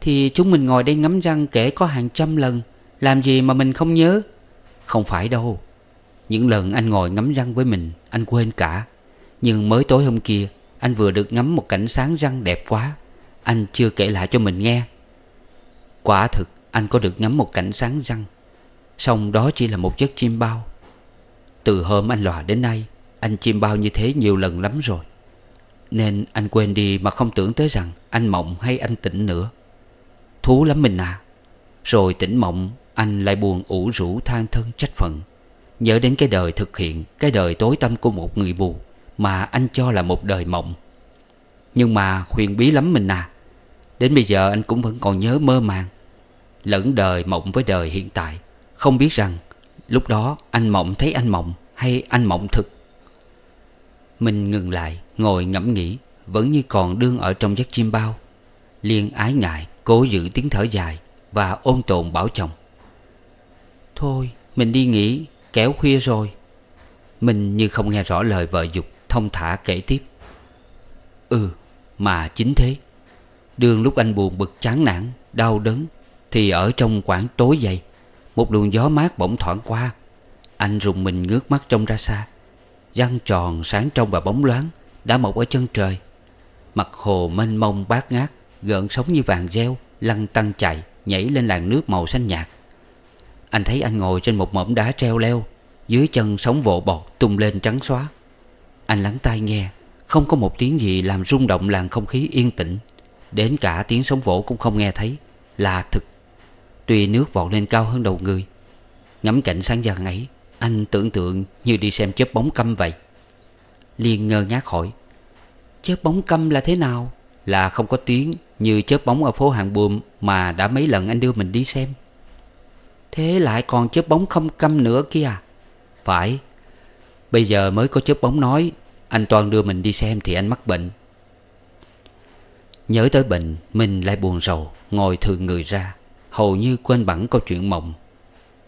Thì chúng mình ngồi đây ngắm răng kể có hàng trăm lần Làm gì mà mình không nhớ Không phải đâu Những lần anh ngồi ngắm răng với mình Anh quên cả Nhưng mới tối hôm kia Anh vừa được ngắm một cảnh sáng răng đẹp quá Anh chưa kể lại cho mình nghe Quả thực anh có được ngắm một cảnh sáng răng Xong đó chỉ là một chiếc chim bao Từ hôm anh lòa đến nay Anh chim bao như thế nhiều lần lắm rồi nên anh quên đi mà không tưởng tới rằng Anh mộng hay anh tỉnh nữa Thú lắm mình à Rồi tỉnh mộng Anh lại buồn ủ rũ than thân trách phận Nhớ đến cái đời thực hiện Cái đời tối tâm của một người bù Mà anh cho là một đời mộng Nhưng mà huyền bí lắm mình à Đến bây giờ anh cũng vẫn còn nhớ mơ màng Lẫn đời mộng với đời hiện tại Không biết rằng Lúc đó anh mộng thấy anh mộng Hay anh mộng thực Mình ngừng lại Ngồi ngẫm nghĩ Vẫn như còn đương ở trong giấc chim bao Liên ái ngại Cố giữ tiếng thở dài Và ôm tồn bảo chồng Thôi mình đi nghỉ Kéo khuya rồi Mình như không nghe rõ lời vợ dục Thông thả kể tiếp Ừ mà chính thế Đương lúc anh buồn bực chán nản Đau đớn Thì ở trong quãng tối dày Một luồng gió mát bỗng thoảng qua Anh rùng mình ngước mắt trông ra xa Răng tròn sáng trong và bóng loáng đã mọc ở chân trời Mặt hồ mênh mông bát ngát Gợn sóng như vàng reo Lăn tăng chạy Nhảy lên làn nước màu xanh nhạt Anh thấy anh ngồi trên một mỏm đá treo leo Dưới chân sóng vỗ bọt tung lên trắng xóa Anh lắng tai nghe Không có một tiếng gì làm rung động làn không khí yên tĩnh Đến cả tiếng sóng vỗ cũng không nghe thấy Là thực Tuy nước vọt lên cao hơn đầu người Ngắm cảnh sáng vàng ấy Anh tưởng tượng như đi xem chớp bóng câm vậy liền ngơ ngác hỏi Chớp bóng câm là thế nào Là không có tiếng Như chớp bóng ở phố Hàng Buồm Mà đã mấy lần anh đưa mình đi xem Thế lại còn chớp bóng không câm nữa kia à? Phải Bây giờ mới có chớp bóng nói Anh Toàn đưa mình đi xem thì anh mắc bệnh Nhớ tới bệnh Mình lại buồn rầu Ngồi thường người ra Hầu như quên bẵng câu chuyện mộng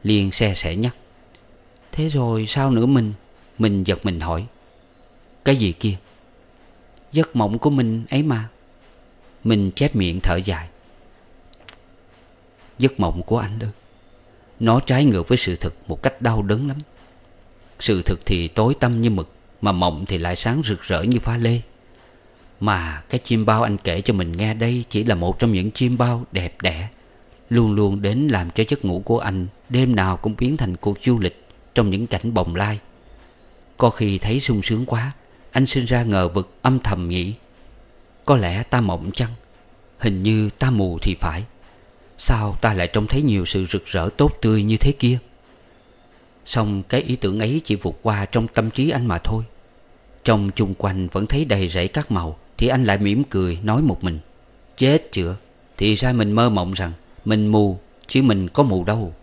liền xe sẻ nhắc Thế rồi sao nữa mình Mình giật mình hỏi cái gì kia Giấc mộng của mình ấy mà Mình chép miệng thở dài Giấc mộng của anh đó Nó trái ngược với sự thật một cách đau đớn lắm Sự thật thì tối tăm như mực Mà mộng thì lại sáng rực rỡ như pha lê Mà cái chim bao anh kể cho mình nghe đây Chỉ là một trong những chim bao đẹp đẽ Luôn luôn đến làm cho giấc ngủ của anh Đêm nào cũng biến thành cuộc du lịch Trong những cảnh bồng lai Có khi thấy sung sướng quá anh sinh ra ngờ vực âm thầm nghĩ Có lẽ ta mộng chăng Hình như ta mù thì phải Sao ta lại trông thấy nhiều sự rực rỡ tốt tươi như thế kia Xong cái ý tưởng ấy chỉ vụt qua trong tâm trí anh mà thôi Trong chung quanh vẫn thấy đầy rẫy các màu Thì anh lại mỉm cười nói một mình Chết chữa Thì ra mình mơ mộng rằng Mình mù chứ mình có mù đâu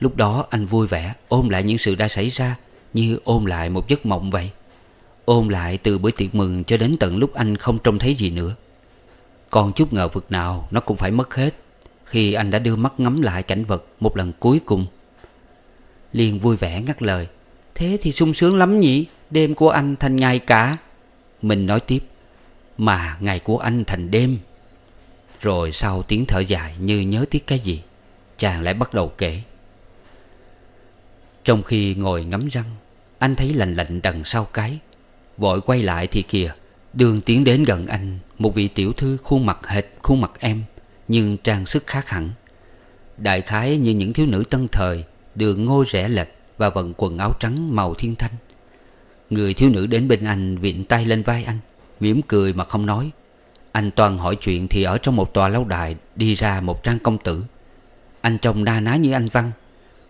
Lúc đó anh vui vẻ ôm lại những sự đã xảy ra Như ôm lại một giấc mộng vậy Ôn lại từ bữa tiệc mừng cho đến tận lúc anh không trông thấy gì nữa Còn chút ngờ vực nào nó cũng phải mất hết Khi anh đã đưa mắt ngắm lại cảnh vật một lần cuối cùng Liền vui vẻ ngắt lời Thế thì sung sướng lắm nhỉ Đêm của anh thành ngày cả Mình nói tiếp Mà ngày của anh thành đêm Rồi sau tiếng thở dài như nhớ tiếc cái gì Chàng lại bắt đầu kể Trong khi ngồi ngắm răng Anh thấy lạnh lạnh đằng sau cái Vội quay lại thì kìa Đường tiến đến gần anh Một vị tiểu thư khuôn mặt hệt khuôn mặt em Nhưng trang sức khác hẳn Đại khái như những thiếu nữ tân thời Đường ngôi rẻ lệch Và vận quần áo trắng màu thiên thanh Người thiếu nữ đến bên anh Viện tay lên vai anh mỉm cười mà không nói Anh toàn hỏi chuyện thì ở trong một tòa lâu đài Đi ra một trang công tử Anh trông đa ná như anh Văn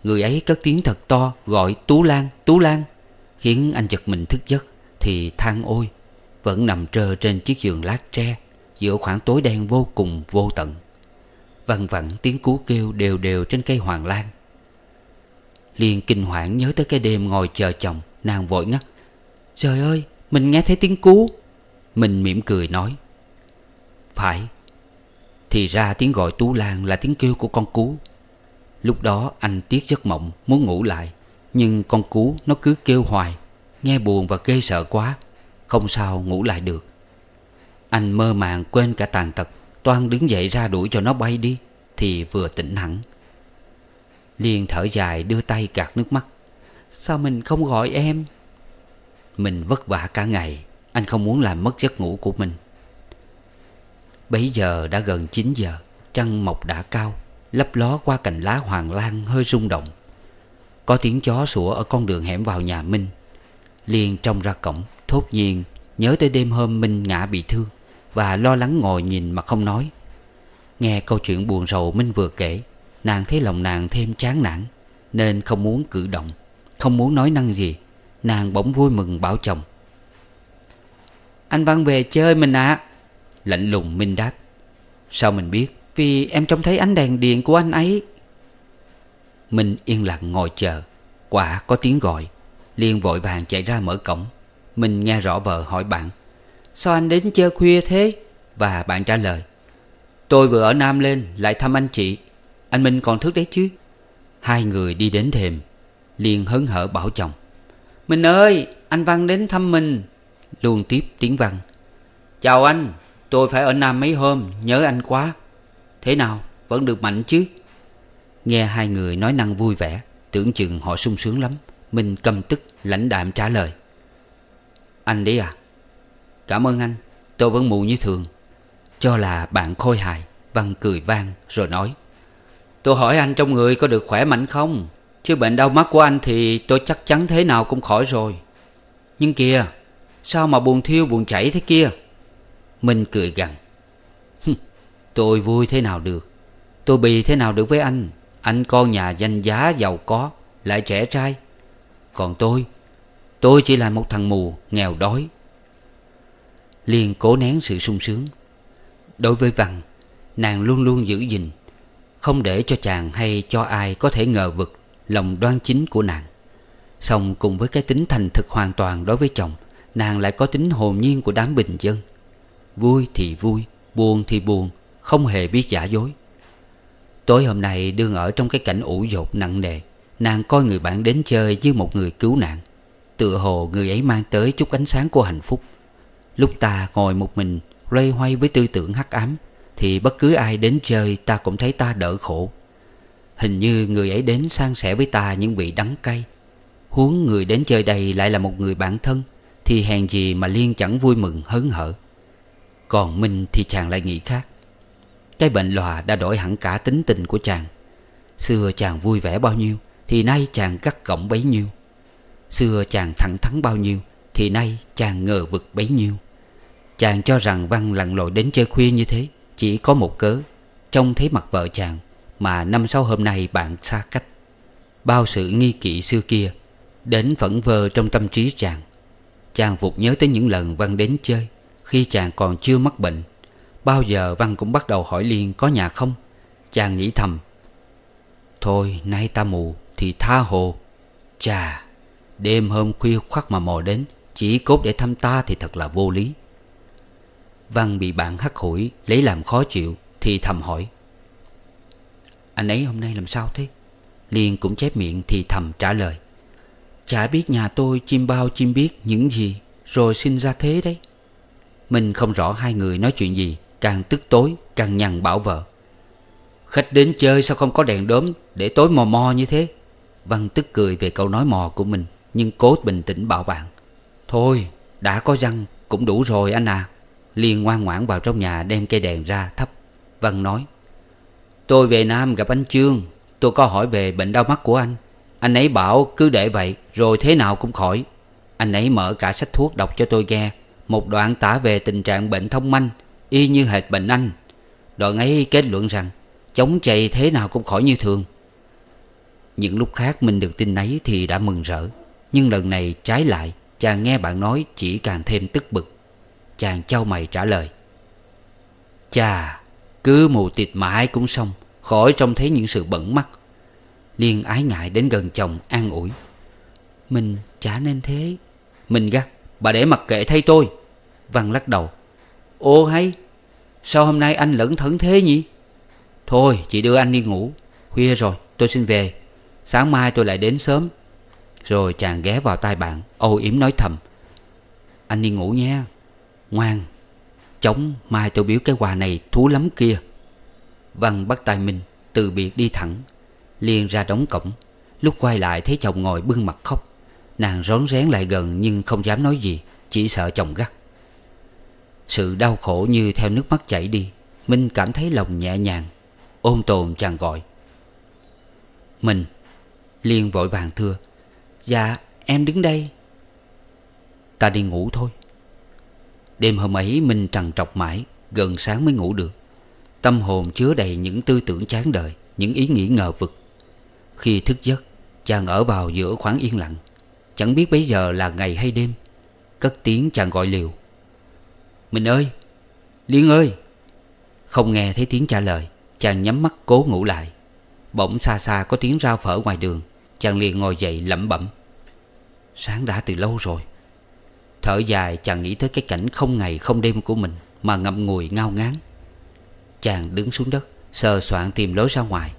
Người ấy cất tiếng thật to Gọi Tú Lan, Tú Lan Khiến anh giật mình thức giấc thì than ôi Vẫn nằm trơ trên chiếc giường lát tre Giữa khoảng tối đen vô cùng vô tận Vằn vặn tiếng cú kêu đều đều trên cây hoàng lan Liền kinh hoảng nhớ tới cái đêm ngồi chờ chồng Nàng vội ngắt Trời ơi mình nghe thấy tiếng cú Mình mỉm cười nói Phải Thì ra tiếng gọi Tú Lan là tiếng kêu của con cú Lúc đó anh tiếc giấc mộng Muốn ngủ lại Nhưng con cú nó cứ kêu hoài Nghe buồn và ghê sợ quá Không sao ngủ lại được Anh mơ màng quên cả tàn tật Toan đứng dậy ra đuổi cho nó bay đi Thì vừa tỉnh hẳn Liên thở dài đưa tay gạt nước mắt Sao mình không gọi em Mình vất vả cả ngày Anh không muốn làm mất giấc ngủ của mình Bấy giờ đã gần 9 giờ Trăng mọc đã cao Lấp ló qua cành lá hoàng lan hơi rung động Có tiếng chó sủa ở con đường hẻm vào nhà Minh liền trông ra cổng Thốt nhiên nhớ tới đêm hôm Minh ngã bị thương Và lo lắng ngồi nhìn mà không nói Nghe câu chuyện buồn rầu Minh vừa kể Nàng thấy lòng nàng thêm chán nản Nên không muốn cử động Không muốn nói năng gì Nàng bỗng vui mừng bảo chồng Anh Văn về chơi mình ạ à. Lạnh lùng Minh đáp Sao mình biết Vì em trông thấy ánh đèn điện của anh ấy Minh yên lặng ngồi chờ Quả có tiếng gọi Liên vội vàng chạy ra mở cổng Mình nghe rõ vợ hỏi bạn Sao anh đến chơi khuya thế Và bạn trả lời Tôi vừa ở Nam lên lại thăm anh chị Anh Minh còn thức đấy chứ Hai người đi đến thềm Liên hớn hở bảo chồng Mình ơi anh Văn đến thăm mình Luôn tiếp tiếng Văn Chào anh Tôi phải ở Nam mấy hôm Nhớ anh quá Thế nào vẫn được mạnh chứ Nghe hai người nói năng vui vẻ Tưởng chừng họ sung sướng lắm Minh cầm tức lãnh đạm trả lời Anh đấy à Cảm ơn anh Tôi vẫn mù như thường Cho là bạn khôi hài Văn cười vang rồi nói Tôi hỏi anh trong người có được khỏe mạnh không Chứ bệnh đau mắt của anh thì tôi chắc chắn thế nào cũng khỏi rồi Nhưng kìa Sao mà buồn thiêu buồn chảy thế kia Minh cười gằn Tôi vui thế nào được Tôi bị thế nào được với anh Anh con nhà danh giá giàu có Lại trẻ trai còn tôi Tôi chỉ là một thằng mù nghèo đói Liền cố nén sự sung sướng Đối với Văn Nàng luôn luôn giữ gìn Không để cho chàng hay cho ai có thể ngờ vực Lòng đoan chính của nàng song cùng với cái tính thành thực hoàn toàn đối với chồng Nàng lại có tính hồn nhiên của đám bình dân Vui thì vui Buồn thì buồn Không hề biết giả dối Tối hôm nay đương ở trong cái cảnh ủ dột nặng nề Nàng coi người bạn đến chơi như một người cứu nạn Tựa hồ người ấy mang tới chút ánh sáng của hạnh phúc Lúc ta ngồi một mình Loay hoay với tư tưởng hắc ám Thì bất cứ ai đến chơi ta cũng thấy ta đỡ khổ Hình như người ấy đến sang sẻ với ta những bị đắng cay Huống người đến chơi đây lại là một người bạn thân Thì hèn gì mà Liên chẳng vui mừng hớn hở Còn Minh thì chàng lại nghĩ khác Cái bệnh lòa đã đổi hẳn cả tính tình của chàng Xưa chàng vui vẻ bao nhiêu thì nay chàng cắt cổng bấy nhiêu Xưa chàng thẳng thắn bao nhiêu Thì nay chàng ngờ vực bấy nhiêu Chàng cho rằng Văn lặn lội đến chơi khuya như thế Chỉ có một cớ Trông thấy mặt vợ chàng Mà năm sau hôm nay bạn xa cách Bao sự nghi kỵ xưa kia Đến phẫn vơ trong tâm trí chàng Chàng vụt nhớ tới những lần Văn đến chơi Khi chàng còn chưa mắc bệnh Bao giờ Văn cũng bắt đầu hỏi liên có nhà không Chàng nghĩ thầm Thôi nay ta mù thì tha hồ Chà Đêm hôm khuya khoắc mà mò đến Chỉ cốt để thăm ta thì thật là vô lý Văn bị bạn hắt hủi Lấy làm khó chịu Thì thầm hỏi Anh ấy hôm nay làm sao thế Liên cũng chép miệng thì thầm trả lời Chả biết nhà tôi chim bao chim biết những gì Rồi sinh ra thế đấy Mình không rõ hai người nói chuyện gì Càng tức tối càng nhằn bảo vợ Khách đến chơi sao không có đèn đốm Để tối mò mò như thế Văn tức cười về câu nói mò của mình Nhưng cố bình tĩnh bảo bạn Thôi đã có răng cũng đủ rồi anh à liền ngoan ngoãn vào trong nhà đem cây đèn ra thắp Văn nói Tôi về Nam gặp anh Trương Tôi có hỏi về bệnh đau mắt của anh Anh ấy bảo cứ để vậy Rồi thế nào cũng khỏi Anh ấy mở cả sách thuốc đọc cho tôi nghe Một đoạn tả về tình trạng bệnh thông manh Y như hệt bệnh anh Đoạn ấy kết luận rằng Chống chày thế nào cũng khỏi như thường những lúc khác mình được tin ấy thì đã mừng rỡ Nhưng lần này trái lại Chàng nghe bạn nói chỉ càng thêm tức bực Chàng trao mày trả lời Chà Cứ mù tịt mãi cũng xong Khỏi trông thấy những sự bẩn mắt Liên ái ngại đến gần chồng an ủi Mình chả nên thế Mình gắt Bà để mặc kệ thay tôi Văn lắc đầu Ô hay Sao hôm nay anh lẫn thẫn thế nhỉ Thôi chị đưa anh đi ngủ Khuya rồi tôi xin về Sáng mai tôi lại đến sớm Rồi chàng ghé vào tai bạn Âu yếm nói thầm Anh đi ngủ nhé Ngoan Chống mai tôi biểu cái quà này thú lắm kia Văn bắt tay mình Từ biệt đi thẳng liền ra đóng cổng Lúc quay lại thấy chồng ngồi bưng mặt khóc Nàng rón rén lại gần nhưng không dám nói gì Chỉ sợ chồng gắt Sự đau khổ như theo nước mắt chảy đi Minh cảm thấy lòng nhẹ nhàng Ôm tồn chàng gọi Mình liền vội vàng thưa Dạ em đứng đây Ta đi ngủ thôi Đêm hôm ấy mình trằn trọc mãi Gần sáng mới ngủ được Tâm hồn chứa đầy những tư tưởng chán đời Những ý nghĩ ngờ vực Khi thức giấc Chàng ở vào giữa khoảng yên lặng Chẳng biết bây giờ là ngày hay đêm Cất tiếng chàng gọi liều Mình ơi Liên ơi Không nghe thấy tiếng trả lời Chàng nhắm mắt cố ngủ lại Bỗng xa xa có tiếng rao phở ngoài đường Chàng liền ngồi dậy lẩm bẩm Sáng đã từ lâu rồi Thở dài chàng nghĩ tới cái cảnh không ngày không đêm của mình Mà ngậm ngùi ngao ngán Chàng đứng xuống đất Sờ soạn tìm lối ra ngoài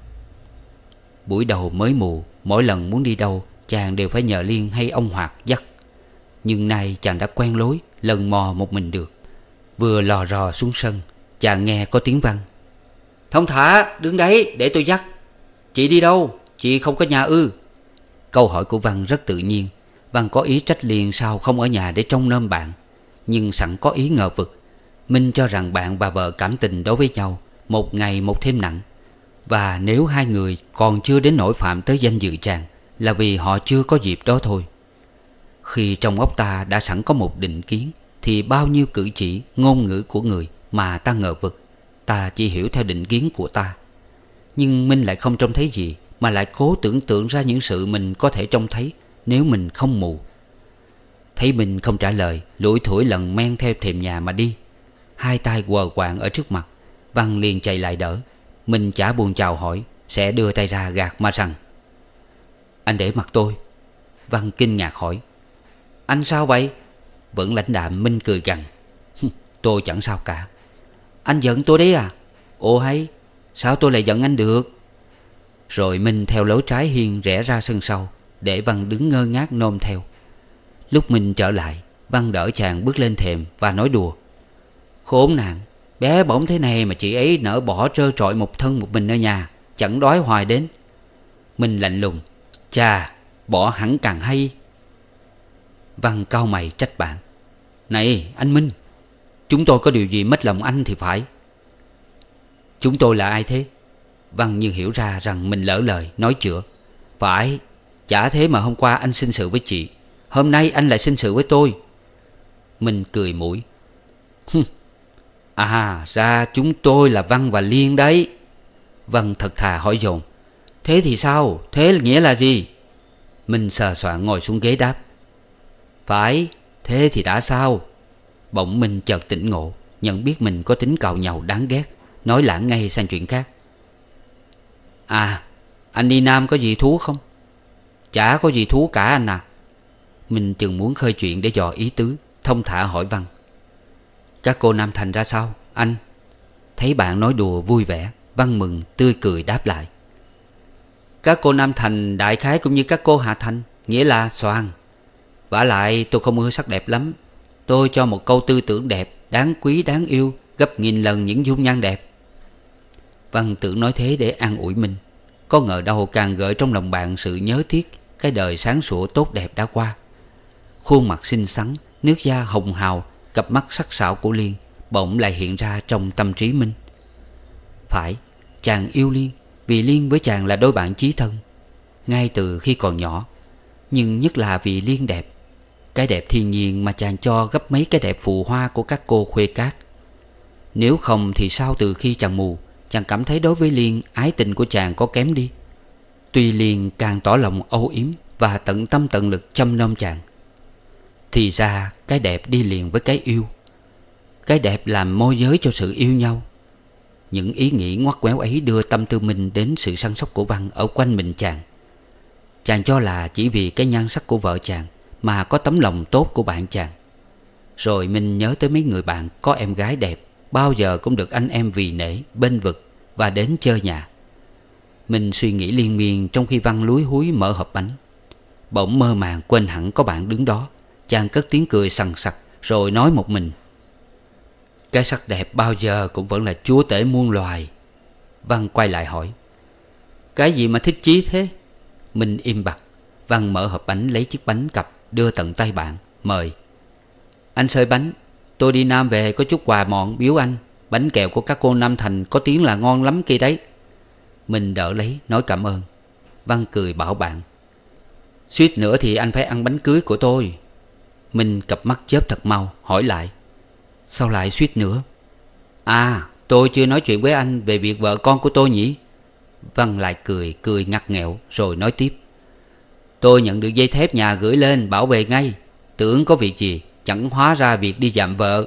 Buổi đầu mới mù Mỗi lần muốn đi đâu Chàng đều phải nhờ Liên hay ông Hoạt dắt Nhưng nay chàng đã quen lối Lần mò một mình được Vừa lò rò xuống sân Chàng nghe có tiếng văng Thông thả đứng đấy để tôi dắt Chị đi đâu Chị không có nhà ư Câu hỏi của Văn rất tự nhiên Văn có ý trách liền sao không ở nhà để trông nom bạn Nhưng sẵn có ý ngờ vực Minh cho rằng bạn và vợ cảm tình đối với nhau Một ngày một thêm nặng Và nếu hai người còn chưa đến nỗi phạm tới danh dự chàng Là vì họ chưa có dịp đó thôi Khi trong óc ta đã sẵn có một định kiến Thì bao nhiêu cử chỉ, ngôn ngữ của người mà ta ngờ vực Ta chỉ hiểu theo định kiến của ta Nhưng Minh lại không trông thấy gì mà lại cố tưởng tượng ra những sự mình có thể trông thấy nếu mình không mù thấy mình không trả lời lủi thủi lần men theo thềm nhà mà đi hai tay quờ quạng ở trước mặt văn liền chạy lại đỡ mình chả buồn chào hỏi sẽ đưa tay ra gạt mà rằng anh để mặt tôi văn kinh ngạc hỏi anh sao vậy vẫn lãnh đạm minh cười gằn tôi chẳng sao cả anh giận tôi đấy à ồ hay sao tôi lại giận anh được rồi Minh theo lối trái hiên rẽ ra sân sau Để Văn đứng ngơ ngác nôm theo Lúc Minh trở lại Văn đỡ chàng bước lên thềm và nói đùa Khốn nạn Bé bỗng thế này mà chị ấy nỡ bỏ trơ trọi một thân một mình ở nhà Chẳng đói hoài đến Minh lạnh lùng cha bỏ hẳn càng hay Văn cao mày trách bạn Này anh Minh Chúng tôi có điều gì mất lòng anh thì phải Chúng tôi là ai thế Văn vâng, như hiểu ra rằng mình lỡ lời Nói chữa Phải Chả thế mà hôm qua anh xin sự với chị Hôm nay anh lại xin sự với tôi Minh cười mũi À ra chúng tôi là Văn và Liên đấy Văn vâng, thật thà hỏi dồn Thế thì sao? Thế nghĩa là gì? Minh sờ soạn ngồi xuống ghế đáp Phải, thế thì đã sao? Bỗng Minh chợt tỉnh ngộ Nhận biết mình có tính cào nhàu đáng ghét Nói lãng ngay sang chuyện khác À anh đi Nam có gì thú không Chả có gì thú cả anh à Mình chừng muốn khơi chuyện để dò ý tứ Thông thả hỏi văn Các cô Nam Thành ra sao Anh Thấy bạn nói đùa vui vẻ Văn mừng tươi cười đáp lại Các cô Nam Thành đại khái cũng như các cô Hạ Thành Nghĩa là soàn vả lại tôi không ưa sắc đẹp lắm Tôi cho một câu tư tưởng đẹp Đáng quý đáng yêu Gấp nghìn lần những dung nhan đẹp Văn tưởng nói thế để an ủi mình Có ngờ đâu càng gợi trong lòng bạn sự nhớ thiết Cái đời sáng sủa tốt đẹp đã qua Khuôn mặt xinh xắn Nước da hồng hào Cặp mắt sắc sảo của Liên Bỗng lại hiện ra trong tâm trí Minh Phải Chàng yêu Liên Vì Liên với chàng là đôi bạn chí thân Ngay từ khi còn nhỏ Nhưng nhất là vì Liên đẹp Cái đẹp thiên nhiên mà chàng cho gấp mấy cái đẹp phù hoa của các cô khuê cát Nếu không thì sao từ khi chàng mù Chàng cảm thấy đối với Liên Ái tình của chàng có kém đi Tuy Liên càng tỏ lòng âu yếm Và tận tâm tận lực chăm nom chàng Thì ra cái đẹp đi liền với cái yêu Cái đẹp làm môi giới cho sự yêu nhau Những ý nghĩ ngoắt quéo ấy đưa tâm tư mình Đến sự săn sóc của Văn ở quanh mình chàng Chàng cho là chỉ vì cái nhan sắc của vợ chàng Mà có tấm lòng tốt của bạn chàng Rồi mình nhớ tới mấy người bạn có em gái đẹp Bao giờ cũng được anh em vì nể Bên vực và đến chơi nhà Mình suy nghĩ liên miên Trong khi Văn lúi húi mở hộp bánh Bỗng mơ màng quên hẳn có bạn đứng đó Chàng cất tiếng cười sằng sặc Rồi nói một mình Cái sắc đẹp bao giờ cũng vẫn là chúa tể muôn loài Văn quay lại hỏi Cái gì mà thích chí thế Mình im bặt Văn mở hộp bánh lấy chiếc bánh cặp Đưa tận tay bạn Mời Anh xơi bánh Tôi đi Nam về có chút quà mọn biếu anh Bánh kẹo của các cô Nam Thành có tiếng là ngon lắm kia đấy Mình đỡ lấy nói cảm ơn Văn cười bảo bạn Suýt nữa thì anh phải ăn bánh cưới của tôi Minh cặp mắt chớp thật mau hỏi lại Sao lại suýt nữa À tôi chưa nói chuyện với anh về việc vợ con của tôi nhỉ Văn lại cười cười ngặt nghẹo rồi nói tiếp Tôi nhận được dây thép nhà gửi lên bảo vệ ngay Tưởng có việc gì Chẳng hóa ra việc đi dạm vợ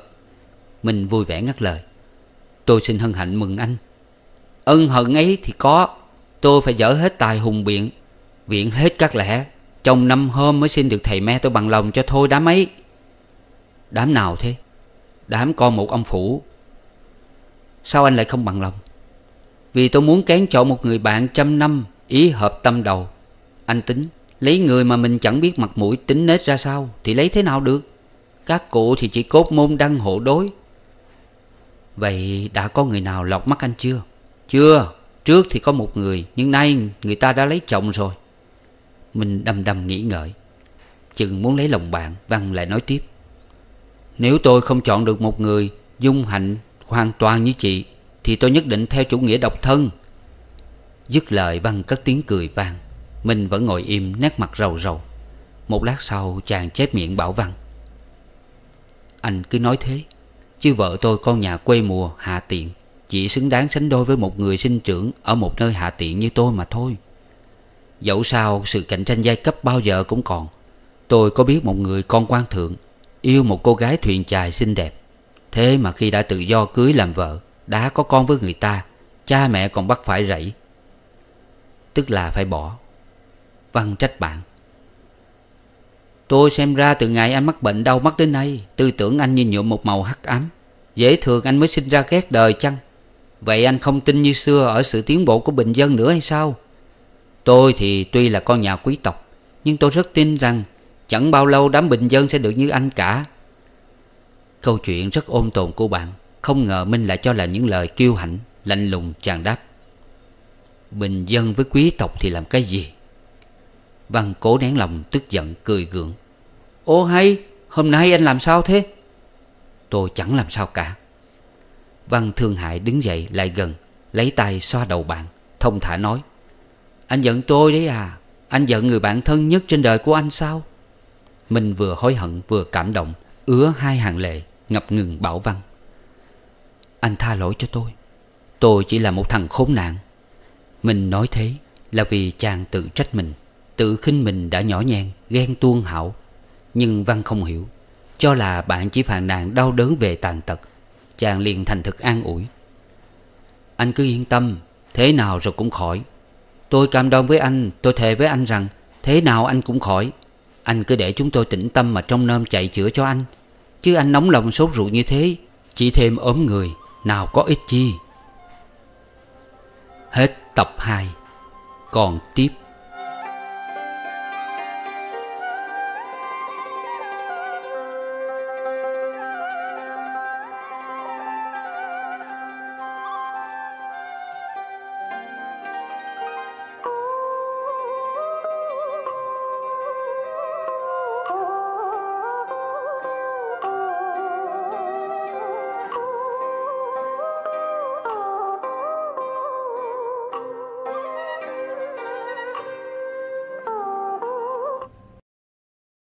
Mình vui vẻ ngắt lời Tôi xin hân hạnh mừng anh Ân hận ấy thì có Tôi phải dở hết tài hùng biện Viện hết các lẽ Trong năm hôm mới xin được thầy me tôi bằng lòng cho thôi đám ấy Đám nào thế Đám con một ông phủ Sao anh lại không bằng lòng Vì tôi muốn kén chọn một người bạn trăm năm Ý hợp tâm đầu Anh tính Lấy người mà mình chẳng biết mặt mũi tính nết ra sao Thì lấy thế nào được các cụ thì chỉ cốt môn đăng hộ đối Vậy đã có người nào lọt mắt anh chưa? Chưa, trước thì có một người Nhưng nay người ta đã lấy chồng rồi Mình đầm đầm nghĩ ngợi Chừng muốn lấy lòng bạn Văn lại nói tiếp Nếu tôi không chọn được một người Dung hạnh hoàn toàn như chị Thì tôi nhất định theo chủ nghĩa độc thân Dứt lời Văn cất tiếng cười vang Mình vẫn ngồi im nét mặt rầu rầu Một lát sau chàng chép miệng bảo Văn anh cứ nói thế Chứ vợ tôi con nhà quê mùa hạ tiện Chỉ xứng đáng sánh đôi với một người sinh trưởng Ở một nơi hạ tiện như tôi mà thôi Dẫu sao sự cạnh tranh giai cấp bao giờ cũng còn Tôi có biết một người con quan thượng Yêu một cô gái thuyền chài xinh đẹp Thế mà khi đã tự do cưới làm vợ Đã có con với người ta Cha mẹ còn bắt phải rảy Tức là phải bỏ Văn trách bạn Tôi xem ra từ ngày anh mắc bệnh đau mắt đến nay Tư tưởng anh như nhuộm một màu hắc ám Dễ thường anh mới sinh ra ghét đời chăng Vậy anh không tin như xưa ở sự tiến bộ của bình dân nữa hay sao Tôi thì tuy là con nhà quý tộc Nhưng tôi rất tin rằng Chẳng bao lâu đám bình dân sẽ được như anh cả Câu chuyện rất ôn tồn của bạn Không ngờ Minh lại cho là những lời kiêu hãnh Lạnh lùng tràn đáp Bình dân với quý tộc thì làm cái gì Văn vâng, cố nén lòng tức giận cười gượng Ô hay hôm nay anh làm sao thế Tôi chẳng làm sao cả Văn vâng, thương hại đứng dậy lại gần Lấy tay xoa đầu bạn Thông thả nói Anh giận tôi đấy à Anh giận người bạn thân nhất trên đời của anh sao Mình vừa hối hận vừa cảm động Ứa hai hàng lệ Ngập ngừng bảo Văn Anh tha lỗi cho tôi Tôi chỉ là một thằng khốn nạn Mình nói thế là vì chàng tự trách mình Tự khinh mình đã nhỏ nhen Ghen tuông hảo Nhưng Văn không hiểu Cho là bạn chỉ phàn nàn đau đớn về tàn tật Chàng liền thành thực an ủi Anh cứ yên tâm Thế nào rồi cũng khỏi Tôi cam đoan với anh Tôi thề với anh rằng Thế nào anh cũng khỏi Anh cứ để chúng tôi tĩnh tâm mà trong nơm chạy chữa cho anh Chứ anh nóng lòng sốt ruột như thế Chỉ thêm ốm người Nào có ích chi Hết tập 2 Còn tiếp